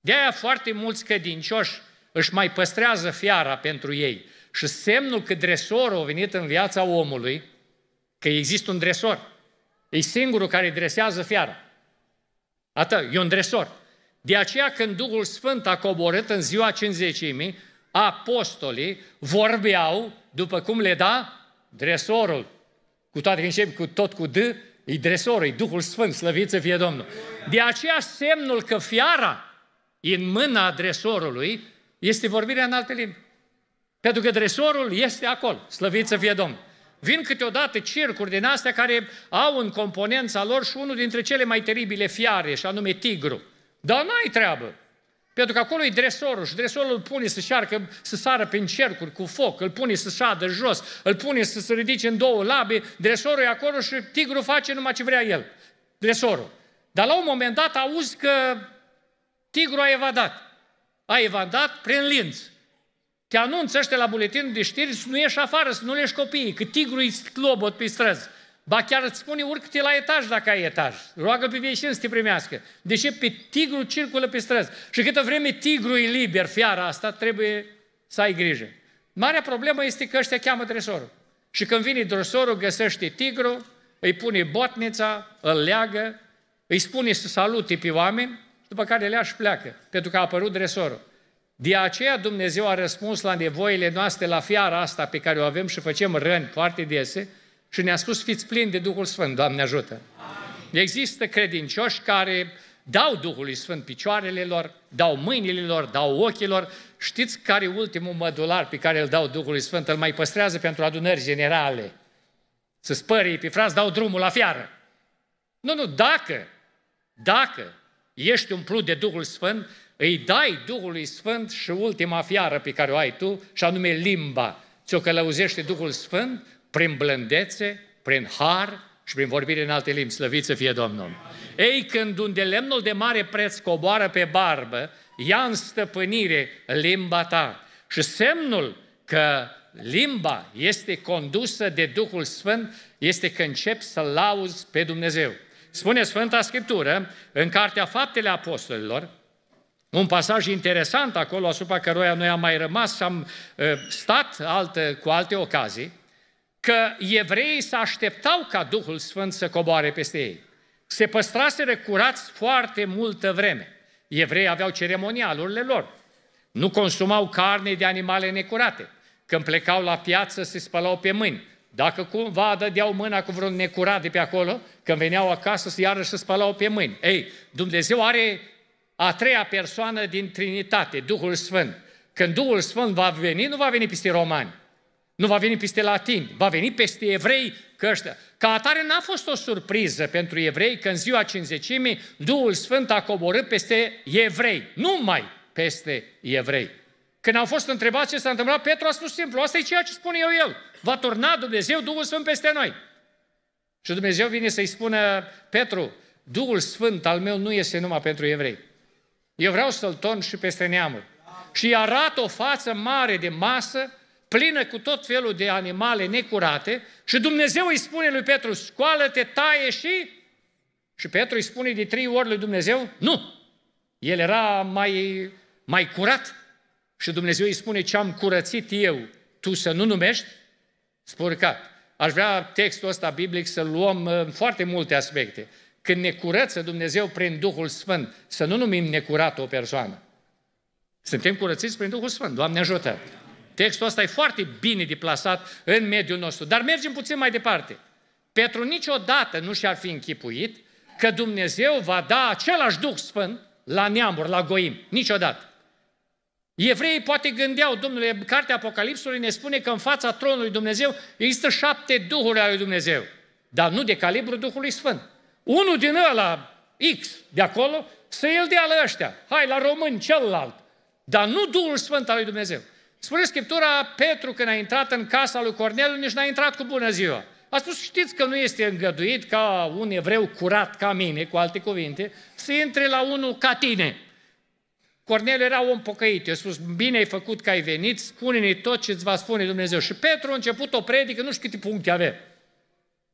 De-aia foarte mulți credincioși își mai păstrează fiara pentru ei. Și semnul că dresorul a venit în viața omului, că există un dresor, e singurul care dresează fiara. Atât, e un dresor. De aceea când Duhul Sfânt a coborât în ziua cinzecimii, apostolii vorbeau după cum le da dresorul. Cu toate că cu tot cu D, e dresorul, e Duhul Sfânt, slăvit să fie Domnul. De aceea semnul că fiara în mâna dresorului este vorbirea în alte limbi. Pentru că dresorul este acolo, slăvit să fie Domnul. Vin câteodată circuri din astea care au în componența lor și unul dintre cele mai teribile fiare, și anume tigru. Dar nu ai treabă. Pentru că acolo e dresorul și dresorul îl pune să șarcă, să sară prin cercuri cu foc, îl pune să șadă jos, îl pune să se ridice în două labe, dresorul e acolo și tigru face numai ce vrea el, dresorul. Dar la un moment dat auzi că tigru a evadat. A evadat prin linți. Te anunță ăștia la buletinul de știri să nu ieși afară, să nu le copiii, că tigru îi clobot pe străzi. Ba chiar îți spune urcă-te la etaj dacă ai etaj. Roagă pe vieșin să te primească. Deși pe tigru circulă pe străzi. Și câtă vreme tigru e liber, fiara asta, trebuie să ai grijă. Marea problemă este că ăștia cheamă dresorul. Și când vine dresorul, găsește tigru, îi pune botnița, îl leagă, îi spune să salute pe oameni, după care și pleacă, pentru că a apărut dresorul. De aceea Dumnezeu a răspuns la nevoile noastre, la fiara asta pe care o avem și facem răni foarte dese și ne-a spus, fiți plini de Duhul Sfânt, Doamne ajută! Amin. Există credincioși care dau Duhului Sfânt picioarele lor, dau mâinile lor, dau ochilor. Știți care e ultimul mădular pe care îl dau Duhului Sfânt? Îl mai păstrează pentru adunări generale. Să spări pe frați, dau drumul la fiară. Nu, nu, dacă, dacă ești umplut de Duhul Sfânt, îi dai Duhului Sfânt și ultima fiară pe care o ai tu, și anume limba, ți-o călăuzește Duhul Sfânt prin blândețe, prin har și prin vorbire în alte limbi. Slăvit să fie Domnul! Ei, când un de lemnul de mare preț coboară pe barbă, ia în stăpânire limba ta. Și semnul că limba este condusă de Duhul Sfânt este că începi să lauzi pe Dumnezeu. Spune Sfânta Scriptură, în Cartea Faptele Apostolilor, un pasaj interesant acolo, asupra căruia noi am mai rămas, am ă, stat altă, cu alte ocazii, că evreii se așteptau ca Duhul Sfânt să coboare peste ei. Se păstraseră curați foarte multă vreme. Evreii aveau ceremonialurile lor. Nu consumau carne de animale necurate. Când plecau la piață, se spălau pe mâini. Dacă cumva dădeau mâna cu vreun necurat de pe acolo, când veneau acasă, iarăși se spălau pe mâini. Ei, Dumnezeu are a treia persoană din Trinitate, Duhul Sfânt. Când Duhul Sfânt va veni, nu va veni peste romani, nu va veni peste latini, va veni peste evrei că ăștia. Ca atare n-a fost o surpriză pentru evrei că în ziua cinzecimii Duhul Sfânt a coborât peste evrei, numai peste evrei. Când au fost întrebați ce s-a întâmplat, Petru a spus simplu, asta e ceea ce spun eu el. Va turna Dumnezeu Duhul Sfânt peste noi. Și Dumnezeu vine să-i spună, Petru, Duhul Sfânt al meu nu este numai pentru evrei. Eu vreau să-l torn și peste neamuri. Și îi arată o față mare de masă, plină cu tot felul de animale necurate și Dumnezeu îi spune lui Petru, scoală-te, taie și... Și Petru îi spune de trei ori lui Dumnezeu, nu! El era mai, mai curat și Dumnezeu îi spune ce am curățit eu, tu să nu numești spurcat. Aș vrea textul ăsta biblic să-l luăm în uh, foarte multe aspecte când ne curăță Dumnezeu prin Duhul Sfânt, să nu numim necurată o persoană. Suntem curățiți prin Duhul Sfânt, Doamne ajută! Textul ăsta e foarte bine deplasat în mediul nostru, dar mergem puțin mai departe. Petru niciodată nu și-ar fi închipuit că Dumnezeu va da același Duh Sfânt la neamuri, la goim. Niciodată. Evreii poate gândeau, domnule, cartea Apocalipsului ne spune că în fața tronului Dumnezeu există șapte duhuri ale lui Dumnezeu, dar nu de calibru Duhului Sfânt. Unul din ăla, X, de acolo, să îl dea la ăștia. Hai, la român, celălalt. Dar nu Duhul Sfânt al lui Dumnezeu. Spune Scriptura, Petru când a intrat în casa lui Corneliu, nici n-a intrat cu bună ziua. A spus, știți că nu este îngăduit ca un evreu curat ca mine, cu alte cuvinte, să intre la unul ca tine. Corneliu era om pocăit, i-a spus, bine ai făcut că ai venit, spune-ne tot ce îți va spune Dumnezeu. Și Petru a început o predică, nu știu câte puncte avea,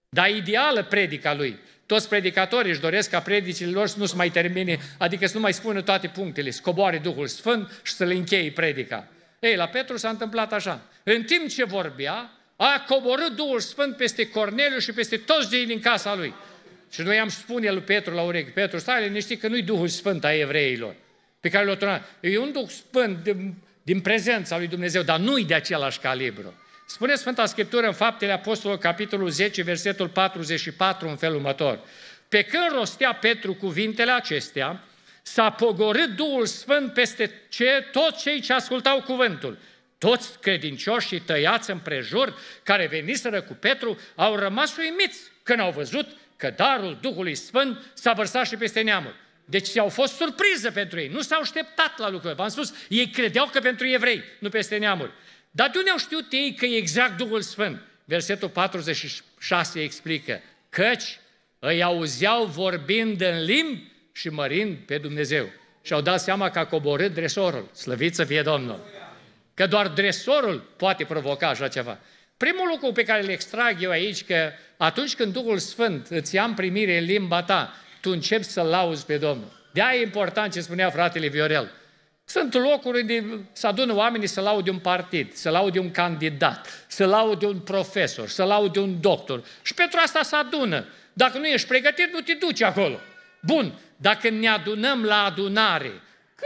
dar ideală predica lui. Toți predicatorii își doresc ca predicile lor să nu se mai termine, adică să nu mai spună toate punctele, să coboare Duhul Sfânt și să le încheie predica. Ei, la Petru s-a întâmplat așa. În timp ce vorbea, a coborât Duhul Sfânt peste Corneliu și peste toți cei din casa lui. Și noi am spune lui Petru la urechi, Petru, stai liniștit că nu-i Duhul Sfânt a evreilor pe care l-a E un Duh Sfânt din, din prezența lui Dumnezeu, dar nu-i de același calibru. Spune Sfânta Scriptură în Faptele Apostolului, capitolul 10, versetul 44, în felul următor. Pe când rostea Petru cuvintele acestea, s-a pogorât Duhul Sfânt peste ce, toți cei ce ascultau cuvântul. Toți și tăiați împrejur, care veniseră cu Petru, au rămas uimiți când au văzut că darul Duhului Sfânt s-a vărsat și peste neamul. Deci au fost surpriză pentru ei, nu s-au așteptat la lucrurile. V-am spus, ei credeau că pentru evrei, nu peste neamuri. Dar de unde au știut ei că e exact Duhul Sfânt? Versetul 46 explică, căci îi auzeau vorbind în limbi și mărind pe Dumnezeu. Și au dat seama că a coborât dresorul, slăvit să fie Domnul. Că doar dresorul poate provoca așa ceva. Primul lucru pe care îl extrag eu aici, că atunci când Duhul Sfânt îți ia în primire în limba ta, tu începi să-L lauzi pe Domnul. de e important ce spunea fratele Viorel. Sunt locuri unde se adună oamenii să laude un partid, să laude un candidat, să laude un profesor, să laude un doctor. Și pentru asta se adună. Dacă nu ești pregătit, nu te duci acolo. Bun, dacă ne adunăm la adunare,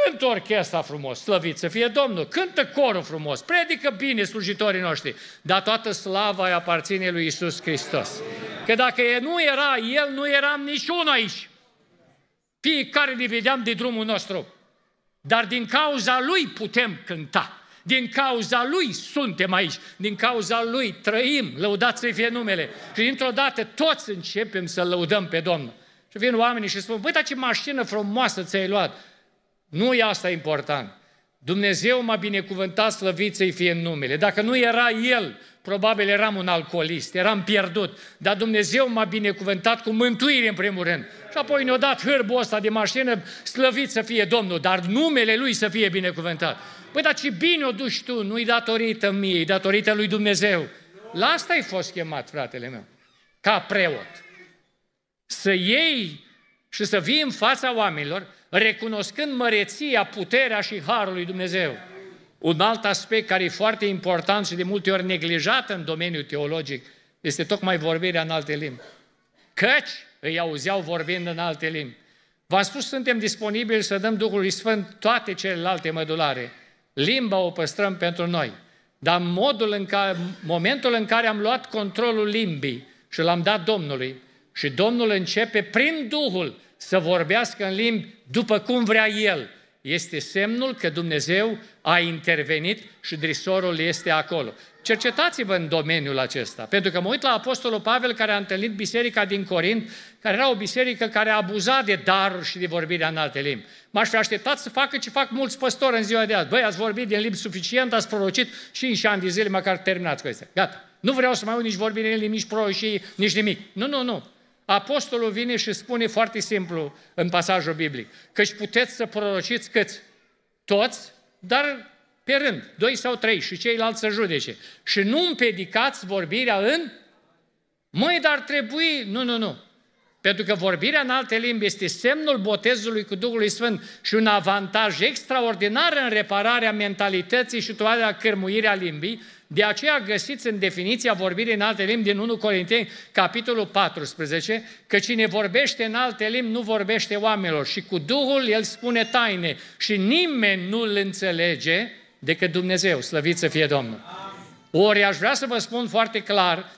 cântă orchestra frumos, slăvit să fie Domnul, cântă corul frumos, predică bine slujitorii noștri, dar toată slava îi aparține lui Isus Hristos. Că dacă nu era El, nu eram niciunul aici. Fiecare ne vedeam de drumul nostru. Dar din cauza Lui putem cânta. Din cauza Lui suntem aici. Din cauza Lui trăim. Lăudați să fie numele. Și dintr-o dată toți începem să lăudăm pe Domnul. Și vin oamenii și spun, băi, dar ce mașină frumoasă ți-ai luat. Nu e asta important. Dumnezeu m-a binecuvântat, slăvit să-i fie în numele. Dacă nu era El, probabil eram un alcoolist, eram pierdut. Dar Dumnezeu m-a binecuvântat cu mântuire în primul rând. Și apoi ne-a dat hârbul ăsta de mașină, slăvit să fie Domnul, dar numele Lui să fie binecuvântat. Păi, dar ce bine o duci tu, nu-i datorită mie, e datorită lui Dumnezeu. La asta ai fost chemat, fratele meu, ca preot. Să iei și să vii în fața oamenilor recunoscând măreția, puterea și harul lui Dumnezeu. Un alt aspect care e foarte important și de multe ori neglijat în domeniul teologic este tocmai vorbirea în alte limbi. Căci îi auzeau vorbind în alte limbi. V-am spus, suntem disponibili să dăm Duhului Sfânt toate celelalte mădulare. Limba o păstrăm pentru noi. Dar modul în care, momentul în care am luat controlul limbii și l-am dat Domnului și Domnul începe prin Duhul să vorbească în limbi după cum vrea el. Este semnul că Dumnezeu a intervenit și drisorul este acolo. Cercetați-vă în domeniul acesta, pentru că mă uit la Apostolul Pavel care a întâlnit biserica din Corint, care era o biserică care abuza de daruri și de vorbirea în alte limbi. M-aș fi așteptat să facă ce fac mulți păstori în ziua de azi. Băi, ați vorbit din limbi suficient, ați prorocit în ani de zile, măcar terminați cu astea. Gata. Nu vreau să mai aud nici vorbire în limbi, nici proroșii, nici nimic. Nu, nu, nu. Apostolul vine și spune foarte simplu în pasajul biblic, căci puteți să prorociți câți? Toți, dar pe rând, doi sau trei și ceilalți să judece. Și nu împedicați vorbirea în... Măi, dar trebuie... Nu, nu, nu. Pentru că vorbirea în alte limbi este semnul botezului cu Duhul Sfânt și un avantaj extraordinar în repararea mentalității și toată cărmuirea limbii, de aceea găsiți în definiția vorbirii în alte limbi din 1 Corinteni, capitolul 14, că cine vorbește în alte limbi nu vorbește oamenilor și cu Duhul el spune taine și nimeni nu îl înțelege decât Dumnezeu. Slăvit să fie Domnul! Ori aș vrea să vă spun foarte clar,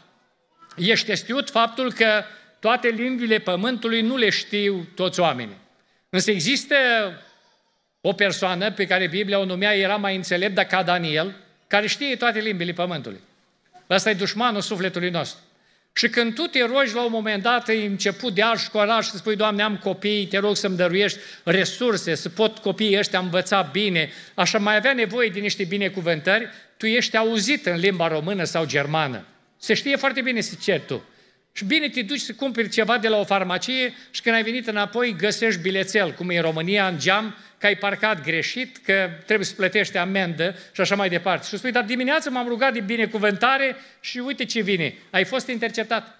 ești știut faptul că toate limbile pământului nu le știu toți oamenii. Însă există o persoană pe care Biblia o numea, era mai înțelept decât Daniel, care știe toate limbile pământului. Ăsta e dușmanul sufletului nostru. Și când tu te rogi la un moment dat, ai început de aș, coraj și spui, Doamne, am copii, te rog să-mi dăruiești resurse, să pot copiii ăștia învăța bine, așa mai avea nevoie de niște binecuvântări, tu ești auzit în limba română sau germană. Se știe foarte bine să ceri tu. Și bine te duci să cumperi ceva de la o farmacie și când ai venit înapoi găsești bilețel, cum e în România, în geam, că ai parcat greșit, că trebuie să plătești amendă și așa mai departe. Și spui, dar dimineața m-am rugat de binecuvântare și uite ce vine, ai fost interceptat.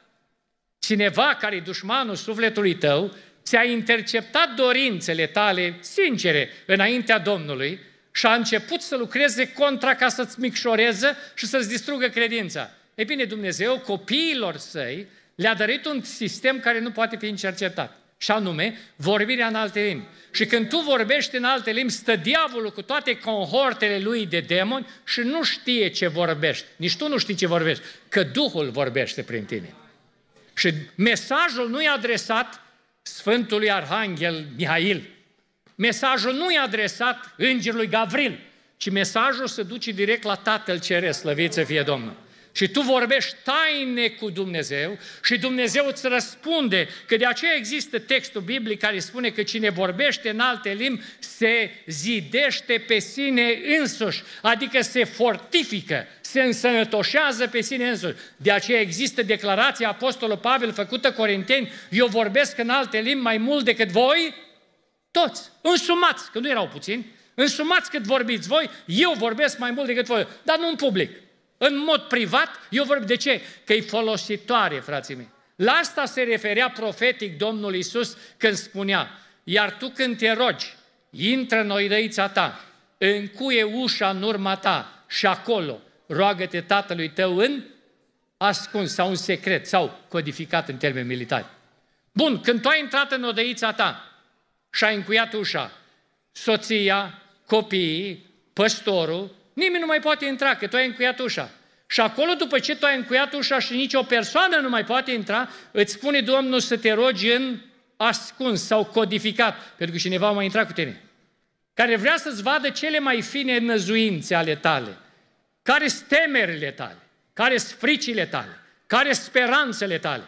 Cineva care e dușmanul sufletului tău ți-a interceptat dorințele tale sincere înaintea Domnului și a început să lucreze contra ca să-ți micșoreze și să-ți distrugă credința. Ei bine, Dumnezeu copiilor săi le-a dărit un sistem care nu poate fi încercetat. Și anume, vorbirea în alte limbi. Și când tu vorbești în alte limbi, stă diavolul cu toate cohortele lui de demoni și nu știe ce vorbești. Nici tu nu știi ce vorbești, că Duhul vorbește prin tine. Și mesajul nu e adresat Sfântului Arhanghel Mihail. Mesajul nu e adresat Îngerului Gavril, ci mesajul se duce direct la Tatăl Ceresc, slăvit să fie Domnul și tu vorbești taine cu Dumnezeu și Dumnezeu îți răspunde că de aceea există textul biblic care spune că cine vorbește în alte limbi se zidește pe sine însuși, adică se fortifică, se însănătoșează pe sine însuși. De aceea există declarația Apostolului Pavel făcută Corinteni, eu vorbesc în alte limbi mai mult decât voi, toți, însumați, că nu erau puțini, însumați cât vorbiți voi, eu vorbesc mai mult decât voi, dar nu în public. În mod privat, eu vorbesc de ce? Că e folositoare, frații mei. La asta se referea profetic Domnul Isus când spunea, iar tu când te rogi, intră în oirăița ta, încuie ușa în urma ta și acolo roagă-te tatălui tău în ascuns sau în secret sau codificat în termeni militari. Bun, când tu ai intrat în odăița ta și ai încuiat ușa, soția, copiii, păstorul, Nimeni nu mai poate intra, că tu ai încuiat ușa. Și acolo, după ce tu ai încuiat ușa și nici o persoană nu mai poate intra, îți spune Domnul să te rogi în ascuns sau codificat, pentru că cineva mai intrat cu tine. Care vrea să-ți vadă cele mai fine năzuințe ale tale, care sunt temerile tale, care sunt fricile tale, care sunt speranțele tale.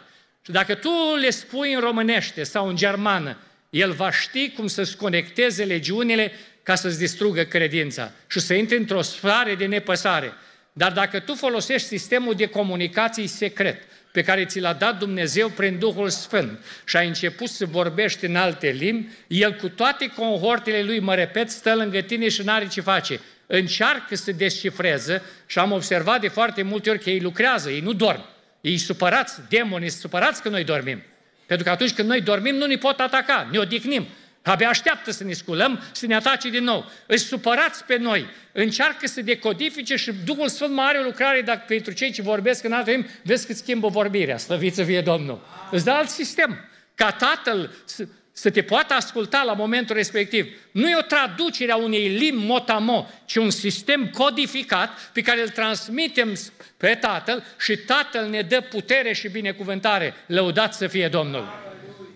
Și dacă tu le spui în românește sau în germană, el va ști cum să-ți conecteze legiunile ca să-ți distrugă credința și să intri într-o stare de nepăsare. Dar dacă tu folosești sistemul de comunicații secret, pe care ți l-a dat Dumnezeu prin Duhul Sfânt și ai început să vorbești în alte limbi, el cu toate cohortele lui, mă repet, stă lângă tine și n-are ce face. Încearcă să descifreze și am observat de foarte multe ori că ei lucrează, ei nu dorm. Ei supărați, demonii supărați că noi dormim. Pentru că atunci când noi dormim, nu ne pot ataca, ne odihnim. Abia așteaptă să ne sculăm, să ne atace din nou. Îți supărați pe noi, încearcă să decodifice și Duhul Sfânt mai are o lucrare dacă pentru cei ce vorbesc în altă timp, vezi cât schimbă vorbirea, slăviți să fie Domnul. Îți dă alt sistem. Ca tatăl să, să te poată asculta la momentul respectiv. Nu e o traducere a unei limbi motamo, ci un sistem codificat pe care îl transmitem pe tatăl și tatăl ne dă putere și binecuvântare. Lăudați să fie Domnul.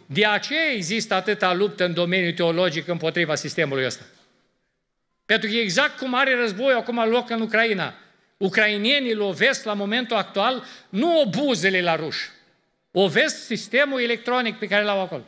De aceea există atâta luptă în domeniul teologic împotriva sistemului ăsta. Pentru că exact cum are război acum loc în Ucraina, ucrainienii lovesc la momentul actual nu obuzele la ruși, ovesc sistemul electronic pe care l-au acolo.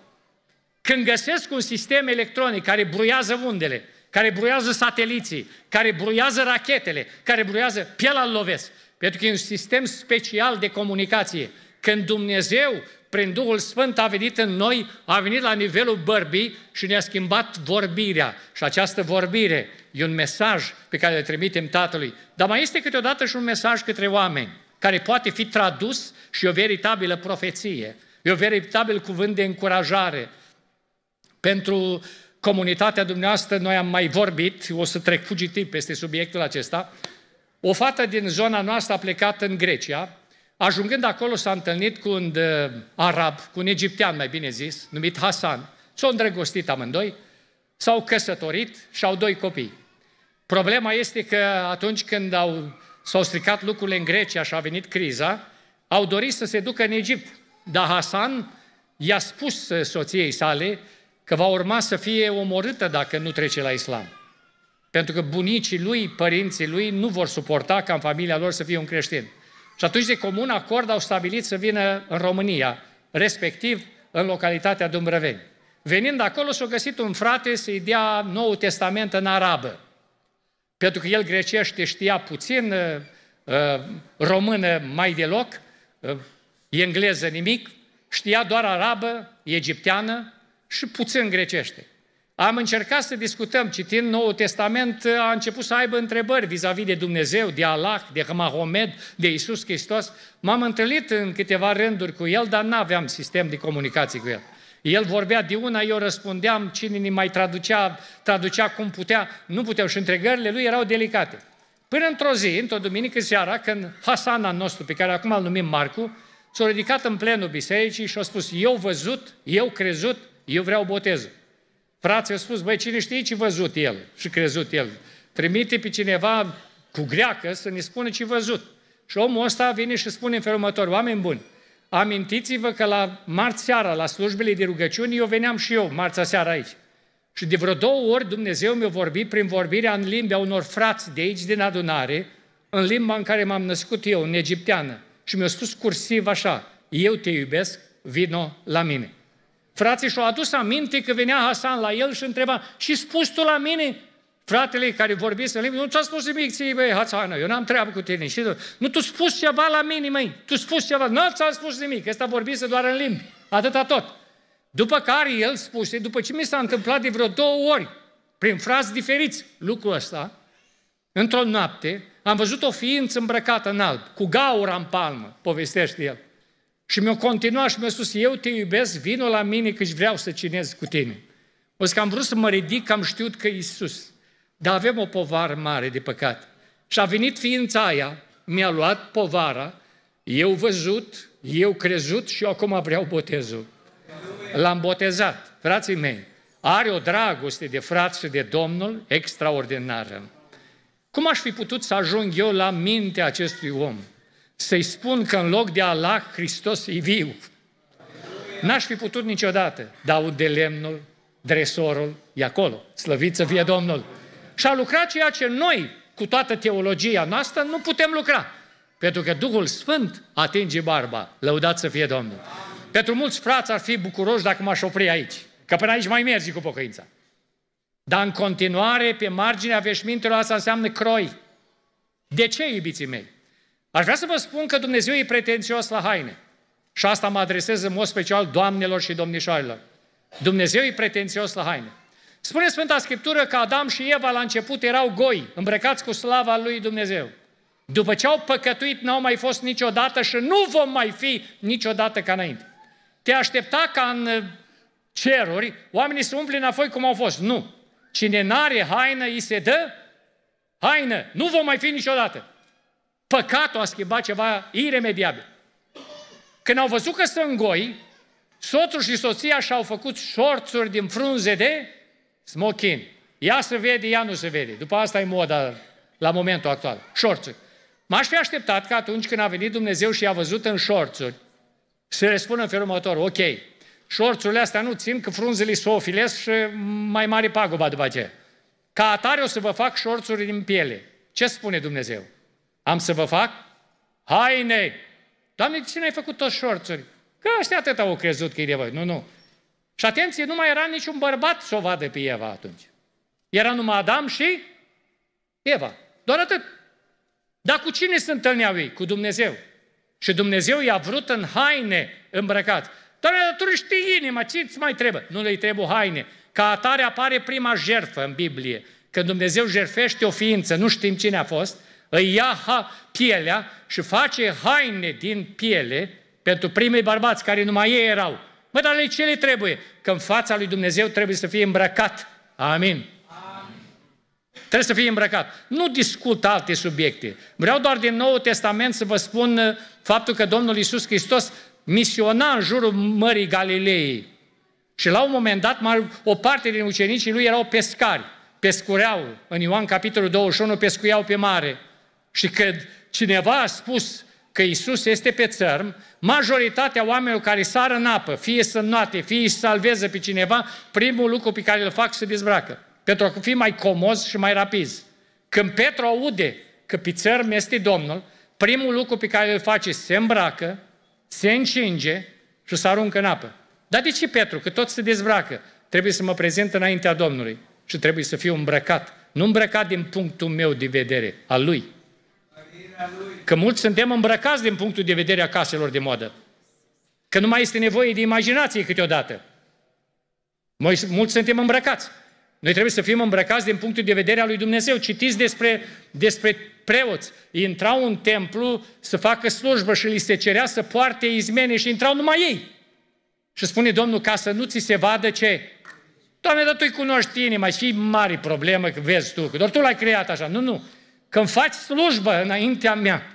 Când găsesc un sistem electronic care bruiază undele, care bruiază sateliții, care bruiază rachetele, care bruiază, piela îl lovesc. Pentru că e un sistem special de comunicație. Când Dumnezeu prin Duhul Sfânt a venit în noi, a venit la nivelul bărbii și ne-a schimbat vorbirea. Și această vorbire e un mesaj pe care îl trimitem Tatălui. Dar mai este câteodată și un mesaj către oameni, care poate fi tradus și o veritabilă profeție, e o veritabil cuvânt de încurajare. Pentru comunitatea dumneavoastră, noi am mai vorbit, o să trec fugitiv peste subiectul acesta, o fată din zona noastră a plecat în Grecia, Ajungând acolo s-a întâlnit cu un uh, arab, cu un egiptean mai bine zis, numit Hasan. S-au îndrăgostit amândoi, s-au căsătorit și au doi copii. Problema este că atunci când au, s-au stricat lucrurile în Grecia și a venit criza, au dorit să se ducă în Egipt. Dar Hasan i-a spus uh, soției sale că va urma să fie omorâtă dacă nu trece la islam. Pentru că bunicii lui, părinții lui nu vor suporta ca în familia lor să fie un creștin. Și atunci de comun acord au stabilit să vină în România, respectiv în localitatea Dumbrăveni. Venind acolo s-a găsit un frate să-i dea Noul Testament în arabă. Pentru că el grecește știa puțin, uh, uh, română mai deloc, uh, engleză nimic, știa doar arabă, egipteană și puțin grecește. Am încercat să discutăm, citind Noul Testament, a început să aibă întrebări vis-a-vis de Dumnezeu, de Allah, de Mahomed, de Isus Hristos. M-am întâlnit în câteva rânduri cu el, dar nu aveam sistem de comunicații cu el. El vorbea de una, eu răspundeam, cine ni mai traducea, traducea cum putea, nu puteau și întregările lui erau delicate. Până într-o zi, într-o duminică seara, când Hasana nostru, pe care acum îl numim Marcu, s-a ridicat în plenul bisericii și a spus, eu văzut, eu crezut, eu vreau botezul. Frații au spus, băi, cine știe ce văzut el și crezut el? Trimite pe cineva cu greacă să ne spună ce văzut. Și omul ăsta vine și spune în felul următor, oameni buni, amintiți-vă că la marți seara, la slujbele de rugăciuni, eu veneam și eu marța seara aici. Și de vreo două ori Dumnezeu mi-a vorbit prin vorbirea în limba unor frați de aici, din adunare, în limba în care m-am născut eu, în egipteană. Și mi-a spus cursiv așa, eu te iubesc, vino la mine. Frații și-au adus aminte că venea Hasan la el și întreba, și spus tu la mine? Fratele care vorbise în limbi, nu ți-a spus nimic ție, băi, Hasan, eu n-am treabă cu tine. Și nu tu spus ceva la mine, măi, tu spus ceva, nu ți-a spus nimic, ăsta vorbise doar în limbi, atâta tot. După care el spuse, după ce mi s-a întâmplat de vreo două ori, prin frazi diferiți, lucrul ăsta, într-o noapte, am văzut o ființă îmbrăcată în alb, cu gaura în palmă, povestește el. Și mi-a continuat și mi-a spus, eu te iubesc, vino la mine că vreau să cinez cu tine. O să am vrut să mă ridic, că am știut că Iisus. Dar avem o povară mare de păcat. Și a venit ființa aia, mi-a luat povara, eu văzut, eu crezut și eu acum vreau botezul. L-am botezat, frații mei. Are o dragoste de frați de Domnul extraordinară. Cum aș fi putut să ajung eu la mintea acestui om? să-i spun că în loc de Allah, Hristos e viu. N-aș fi putut niciodată. Dau de lemnul, dresorul, e acolo. Slăvit să fie Domnul. Și a lucrat ceea ce noi, cu toată teologia noastră, nu putem lucra. Pentru că Duhul Sfânt atinge barba. Lăudat să fie Domnul. Pentru mulți frați ar fi bucuroși dacă m-aș opri aici. Că până aici mai mergi cu pocăința. Dar în continuare, pe marginea veșmintelor, asta înseamnă croi. De ce, iubiții mei? Aș vrea să vă spun că Dumnezeu e pretențios la haine. Și asta mă adresez în mod special doamnelor și domnișoarelor. Dumnezeu e pretențios la haine. Spune Sfânta Scriptură că Adam și Eva la început erau goi, îmbrăcați cu slava lui Dumnezeu. După ce au păcătuit, n-au mai fost niciodată și nu vom mai fi niciodată ca înainte. Te aștepta ca în uh, ceruri oamenii să umple înapoi cum au fost. Nu. Cine n-are haină, îi se dă haină. Nu vom mai fi niciodată. Păcatul a schimbat ceva iremediabil. Când au văzut că sunt goi, soțul și soția și-au făcut șorțuri din frunze de smochin. Ea se vede, ea nu se vede. După asta e moda la momentul actual. Șorțuri. M-aș fi așteptat că atunci când a venit Dumnezeu și i-a văzut în șorțuri, să le spună în felul următor, ok, șorțurile astea nu țin că frunzele se ofilesc și mai mare pagubă după aceea. Ca atare o să vă fac șorțuri din piele. Ce spune Dumnezeu? Am să vă fac haine. Doamne, ce n-ai făcut toți șorțuri? Că ăștia atât au crezut că e nevoie. Nu, nu. Și atenție, nu mai era niciun bărbat să o vadă pe Eva atunci. Era numai Adam și Eva. Doar atât. Dar cu cine se întâlneau ei? Cu Dumnezeu. Și Dumnezeu i-a vrut în haine îmbrăcat. Dar tu știi inima, ce îți mai trebuie? Nu le trebuie haine. Ca atare apare prima jertfă în Biblie. Când Dumnezeu jerfește o ființă, nu știm cine a fost, îi ia pielea și face haine din piele pentru primii bărbați care numai ei erau. Mă, dar ce le trebuie? Că în fața lui Dumnezeu trebuie să fie îmbrăcat. Amin. Amin. Trebuie să fie îmbrăcat. Nu discut alte subiecte. Vreau doar din Noul Testament să vă spun uh, faptul că Domnul Iisus Hristos misiona în jurul Mării Galilei. Și la un moment dat, o parte din ucenicii lui erau pescari. Pescureau, în Ioan capitolul 21, pescuiau pe mare și când cineva a spus că Isus este pe țărm, majoritatea oamenilor care sară în apă, fie să noate, fie să salveze pe cineva, primul lucru pe care îl fac se dezbracă. Pentru că fi mai comoz și mai rapid. Când Petru aude că pe țărm este Domnul, primul lucru pe care îl face se îmbracă, se încinge și se aruncă în apă. Dar de ce Petru? Că tot se dezbracă. Trebuie să mă prezint înaintea Domnului și trebuie să fiu îmbrăcat. Nu îmbrăcat din punctul meu de vedere, al lui, Că mulți suntem îmbrăcați din punctul de vedere a caselor de modă. Că nu mai este nevoie de imaginație câteodată. Noi mulți suntem îmbrăcați. Noi trebuie să fim îmbrăcați din punctul de vedere al lui Dumnezeu. Citiți despre, despre preoți. Intrau în templu să facă slujbă și li se cerea să poarte izmene și intrau numai ei. Și spune Domnul ca să nu ți se vadă ce? Doamne, dar tu-i cunoști inima și mari problemă că vezi tu, că doar tu l-ai creat așa. Nu, nu când faci slujbă înaintea mea,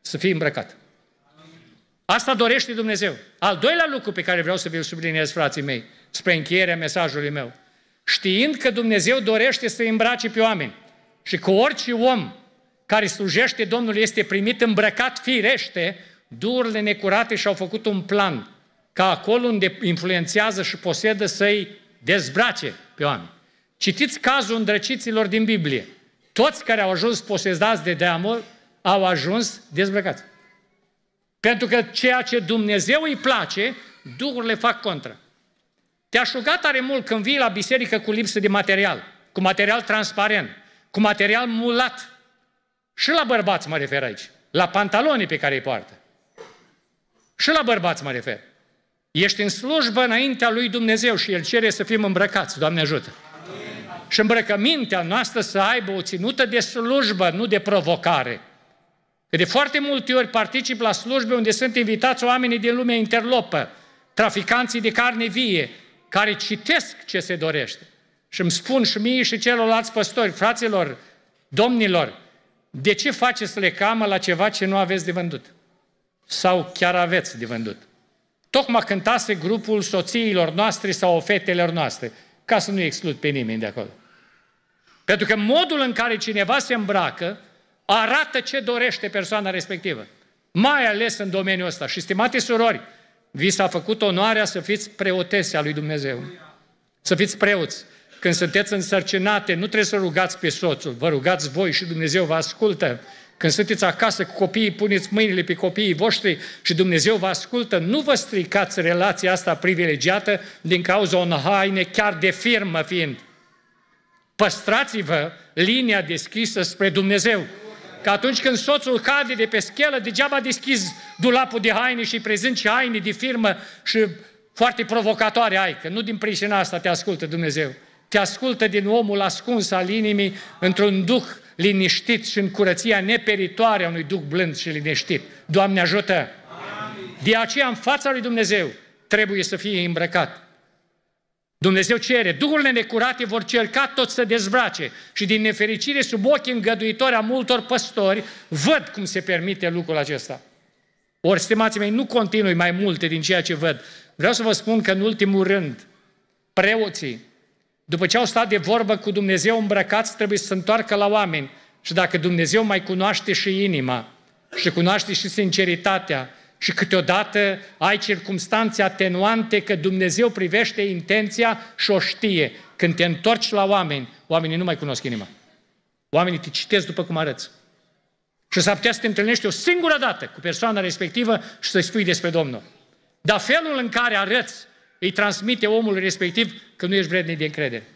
să fii îmbrăcat. Asta dorește Dumnezeu. Al doilea lucru pe care vreau să vi-l subliniez, frații mei, spre încheierea mesajului meu, știind că Dumnezeu dorește să îmbrace pe oameni și că orice om care slujește Domnului este primit îmbrăcat firește, duurile necurate și-au făcut un plan ca acolo unde influențează și posedă să-i dezbrace pe oameni. Citiți cazul îndrăciților din Biblie. Toți care au ajuns posedați de deamul au ajuns dezbrăcați. Pentru că ceea ce Dumnezeu îi place, duhurile fac contra. te a șugat tare mult când vii la biserică cu lipsă de material, cu material transparent, cu material mulat. Și la bărbați mă refer aici, la pantalonii pe care îi poartă. Și la bărbați mă refer. Ești în slujbă înaintea lui Dumnezeu și El cere să fim îmbrăcați, Doamne ajută! și îmbrăcămintea noastră să aibă o ținută de slujbă, nu de provocare. Că de foarte multe ori particip la slujbe unde sunt invitați oamenii din lumea interlopă, traficanții de carne vie, care citesc ce se dorește. Și îmi spun și mie și celorlalți păstori, fraților, domnilor, de ce faceți lecamă la ceva ce nu aveți de vândut? Sau chiar aveți de vândut? Tocmai cântase grupul soțiilor noastre sau fetelor noastre, ca să nu exclud pe nimeni de acolo. Pentru că modul în care cineva se îmbracă arată ce dorește persoana respectivă. Mai ales în domeniul ăsta. Și, stimate surori, vi s-a făcut onoarea să fiți preotese a lui Dumnezeu. Să fiți preoți. Când sunteți însărcinate, nu trebuie să rugați pe soțul, vă rugați voi și Dumnezeu vă ascultă. Când sunteți acasă cu copiii, puneți mâinile pe copiii voștri și Dumnezeu vă ascultă. Nu vă stricați relația asta privilegiată din cauza unor haine, chiar de firmă fiind. Păstrați-vă linia deschisă spre Dumnezeu. Că atunci când soțul cade de pe schelă, degeaba deschizi dulapul de haine și prezint haine de firmă și foarte provocatoare ai, că nu din pricina asta te ascultă Dumnezeu. Te ascultă din omul ascuns al inimii într-un duh liniștit și în curăția neperitoare a unui duh blând și liniștit. Doamne ajută! Amin. De aceea, în fața lui Dumnezeu, trebuie să fie îmbrăcat Dumnezeu cere, duhurile necurate vor cerca tot să dezbrace și din nefericire sub ochii îngăduitori a multor păstori văd cum se permite lucrul acesta. Ori, stimații mei, nu continui mai multe din ceea ce văd. Vreau să vă spun că în ultimul rând, preoții, după ce au stat de vorbă cu Dumnezeu îmbrăcați, trebuie să se întoarcă la oameni. Și dacă Dumnezeu mai cunoaște și inima, și cunoaște și sinceritatea, și câteodată ai circumstanțe atenuante că Dumnezeu privește intenția și o știe. Când te întorci la oameni, oamenii nu mai cunosc inima. Oamenii te citesc după cum arăți. Și s-ar putea să te întâlnești o singură dată cu persoana respectivă și să-i spui despre Domnul. Dar felul în care arăți îi transmite omul respectiv că nu ești vrednic de încredere.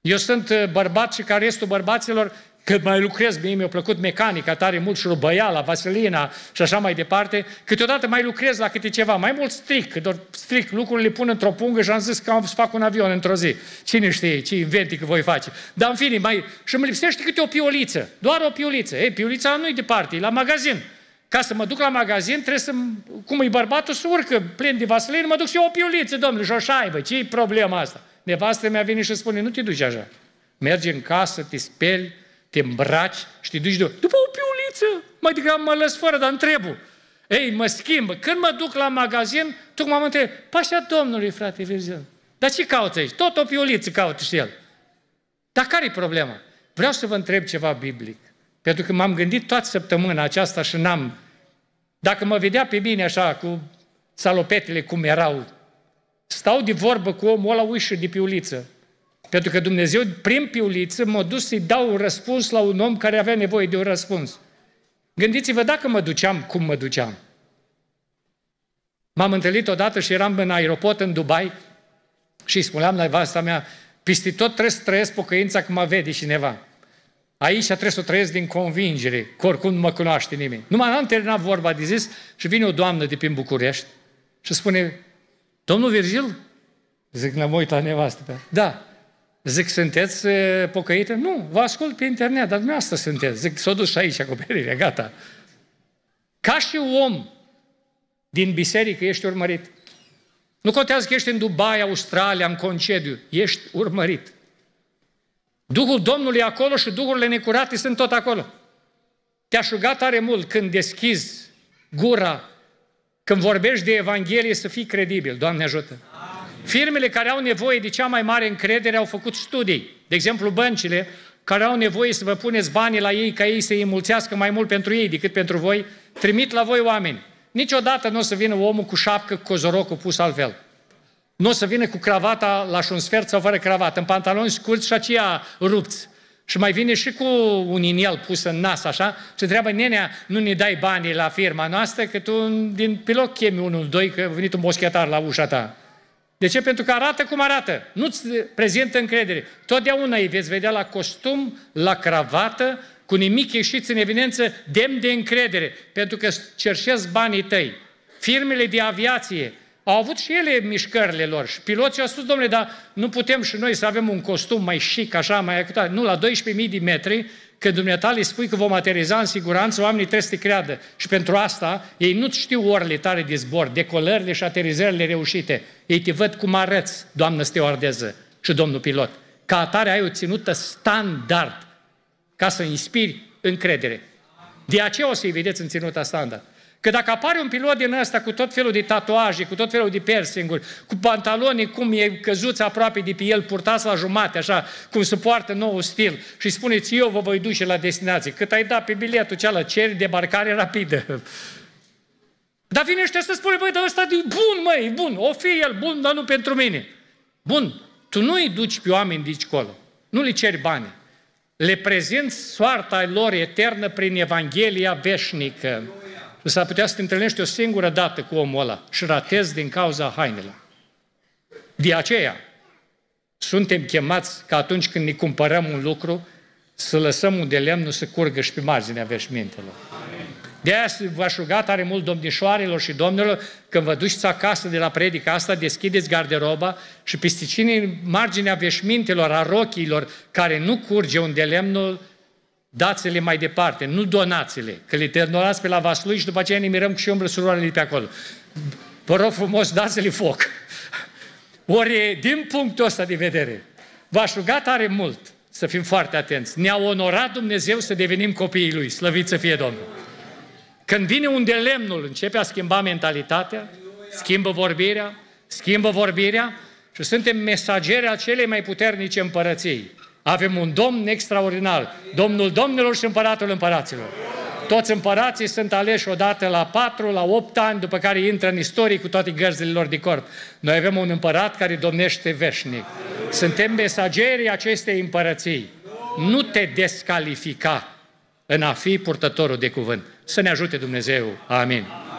Eu sunt bărbat și ca restul bărbaților cât mai lucrez, mie mi-a plăcut mecanica tare mult și la vaselina și așa mai departe, câteodată mai lucrez la câte ceva, mai mult stric, doar stric lucrurile, le pun într-o pungă și am zis că am să fac un avion într-o zi. Cine știe ce inventi că voi face. Dar în fine, mai... și îmi lipsește câte o pioliță, doar o pioliță. Ei, piolița nu-i departe, e la magazin. Ca să mă duc la magazin, trebuie să, cum e bărbatul, să urcă plin de vaselină, mă duc și eu o piuliță, domnule, și o șaibă. ce i problema asta? Nevastă mi-a venit și spune, nu te duci așa. Mergi în casă, te speli, te îmbraci și te duci de, după o piuliță. Mai degrabă mă lăs fără, dar trebuie. Ei, mă schimbă. Când mă duc la magazin, tocmai mă întreb, pașa păi Domnului, frate Virgil, dar ce cauți aici? Tot o piuliță caută și el. Dar care e problema? Vreau să vă întreb ceva biblic. Pentru că m-am gândit toată săptămâna aceasta și n-am... Dacă mă vedea pe mine așa, cu salopetele cum erau, stau de vorbă cu omul ăla ușă de piuliță. Pentru că Dumnezeu, prin piuliță, m-a dus să-i dau un răspuns la un om care avea nevoie de un răspuns. Gândiți-vă dacă mă duceam, cum mă duceam. M-am întâlnit odată și eram în aeroport în Dubai și spuneam la vasta mea, piste tot trebuie să trăiesc pocăința cum mă vede cineva. Aici trebuie să o trăiesc din convingere, că oricum nu mă cunoaște nimeni. Numai am terminat vorba de zis și vine o doamnă de prin București și spune, domnul Virgil? Zic, ne am uitat nevastă pe Da, Zic, sunteți pocăite? Nu, vă ascult pe internet, dar dumneavoastră sunteți. Zic, s-o dus aici acoperirea, gata. Ca și om din biserică ești urmărit. Nu contează că ești în Dubai, Australia, în concediu. Ești urmărit. Duhul Domnului e acolo și duhurile necurate sunt tot acolo. Te-aș ruga tare mult când deschizi gura, când vorbești de Evanghelie, să fii credibil. Doamne ajută! Firmele care au nevoie de cea mai mare încredere au făcut studii. De exemplu, băncile care au nevoie să vă puneți banii la ei ca ei să îi mulțească mai mult pentru ei decât pentru voi, trimit la voi oameni. Niciodată nu o să vină omul cu șapcă, cu cozorocul pus altfel. Nu o să vină cu cravata la și un sfert sau fără cravată, în pantaloni scurți și aceia rupți. Și mai vine și cu un inel pus în nas, așa, și întreabă, nenea, nu ne dai banii la firma noastră, că tu din piloc chemi unul, doi, că a venit un boschetar la ușa ta. De ce? Pentru că arată cum arată. Nu-ți prezintă încredere. Totdeauna îi veți vedea la costum, la cravată, cu nimic ieșiți în evidență, demn de încredere, pentru că cerșesc banii tăi. Firmele de aviație au avut și ele mișcările lor și piloții au spus, domnule, dar nu putem și noi să avem un costum mai chic, așa, mai acutat. Nu, la 12.000 de metri când dumneata le spui că vom materializa în siguranță, oamenii trebuie să te creadă. Și pentru asta, ei nu știu orele tare de zbor, decolările și aterizările reușite. Ei te văd cum arăți, doamnă steoardeză și domnul pilot. Ca atare ai o ținută standard ca să inspiri încredere. De aceea o să-i vedeți în ținuta standard. Că dacă apare un pilot din ăsta cu tot felul de tatuaje, cu tot felul de piercing-uri, cu pantalonii cum e căzuți aproape de pe el, purtați la jumate, așa cum se poartă nou stil, și spuneți, eu vă voi duce la destinație, cât ai dat pe biletul cealaltă, ceri debarcare rapidă. Dar vine ăștia să spune, băi, dar ăsta e bun, măi, e bun, o fi el bun, dar nu pentru mine. Bun, tu nu îi duci pe oameni de acolo, nu le ceri bani. Le prezinți soarta lor eternă prin Evanghelia veșnică. S-ar putea să te întâlnești o singură dată cu omul ăla și ratezi din cauza hainelor. De aceea, suntem chemați că atunci când ne cumpărăm un lucru, să lăsăm unde lemnul să curgă și pe marginea veșmintelor. De aceea v-aș ruga tare mult domnișoarelor și domnilor, când vă duceți acasă de la predica asta, deschideți garderoba și pisticinii marginea veșmintelor, a rochiilor, care nu curge unde lemnul Dați-le mai departe, nu donați-le, că le ternorați pe la vaslui și după aceea ne mirăm și umblă suroarele pe acolo. Vă rog frumos, dați-le foc. Ori, din punctul ăsta de vedere, v-aș ruga tare mult să fim foarte atenți. Ne-a onorat Dumnezeu să devenim copiii Lui, slăvit să fie Domnul. Când vine unde lemnul începe a schimba mentalitatea, schimbă vorbirea, schimbă vorbirea și suntem mesageri acelei mai puternice împărăției. Avem un domn extraordinar, domnul domnilor și împăratul împăraților. Toți împărații sunt aleși odată la patru, la opt ani, după care intră în istorie cu toate gărzile lor de corp. Noi avem un împărat care domnește veșnic. Suntem mesagerii acestei împărății. Nu te descalifica în a fi purtătorul de cuvânt. Să ne ajute Dumnezeu. Amin.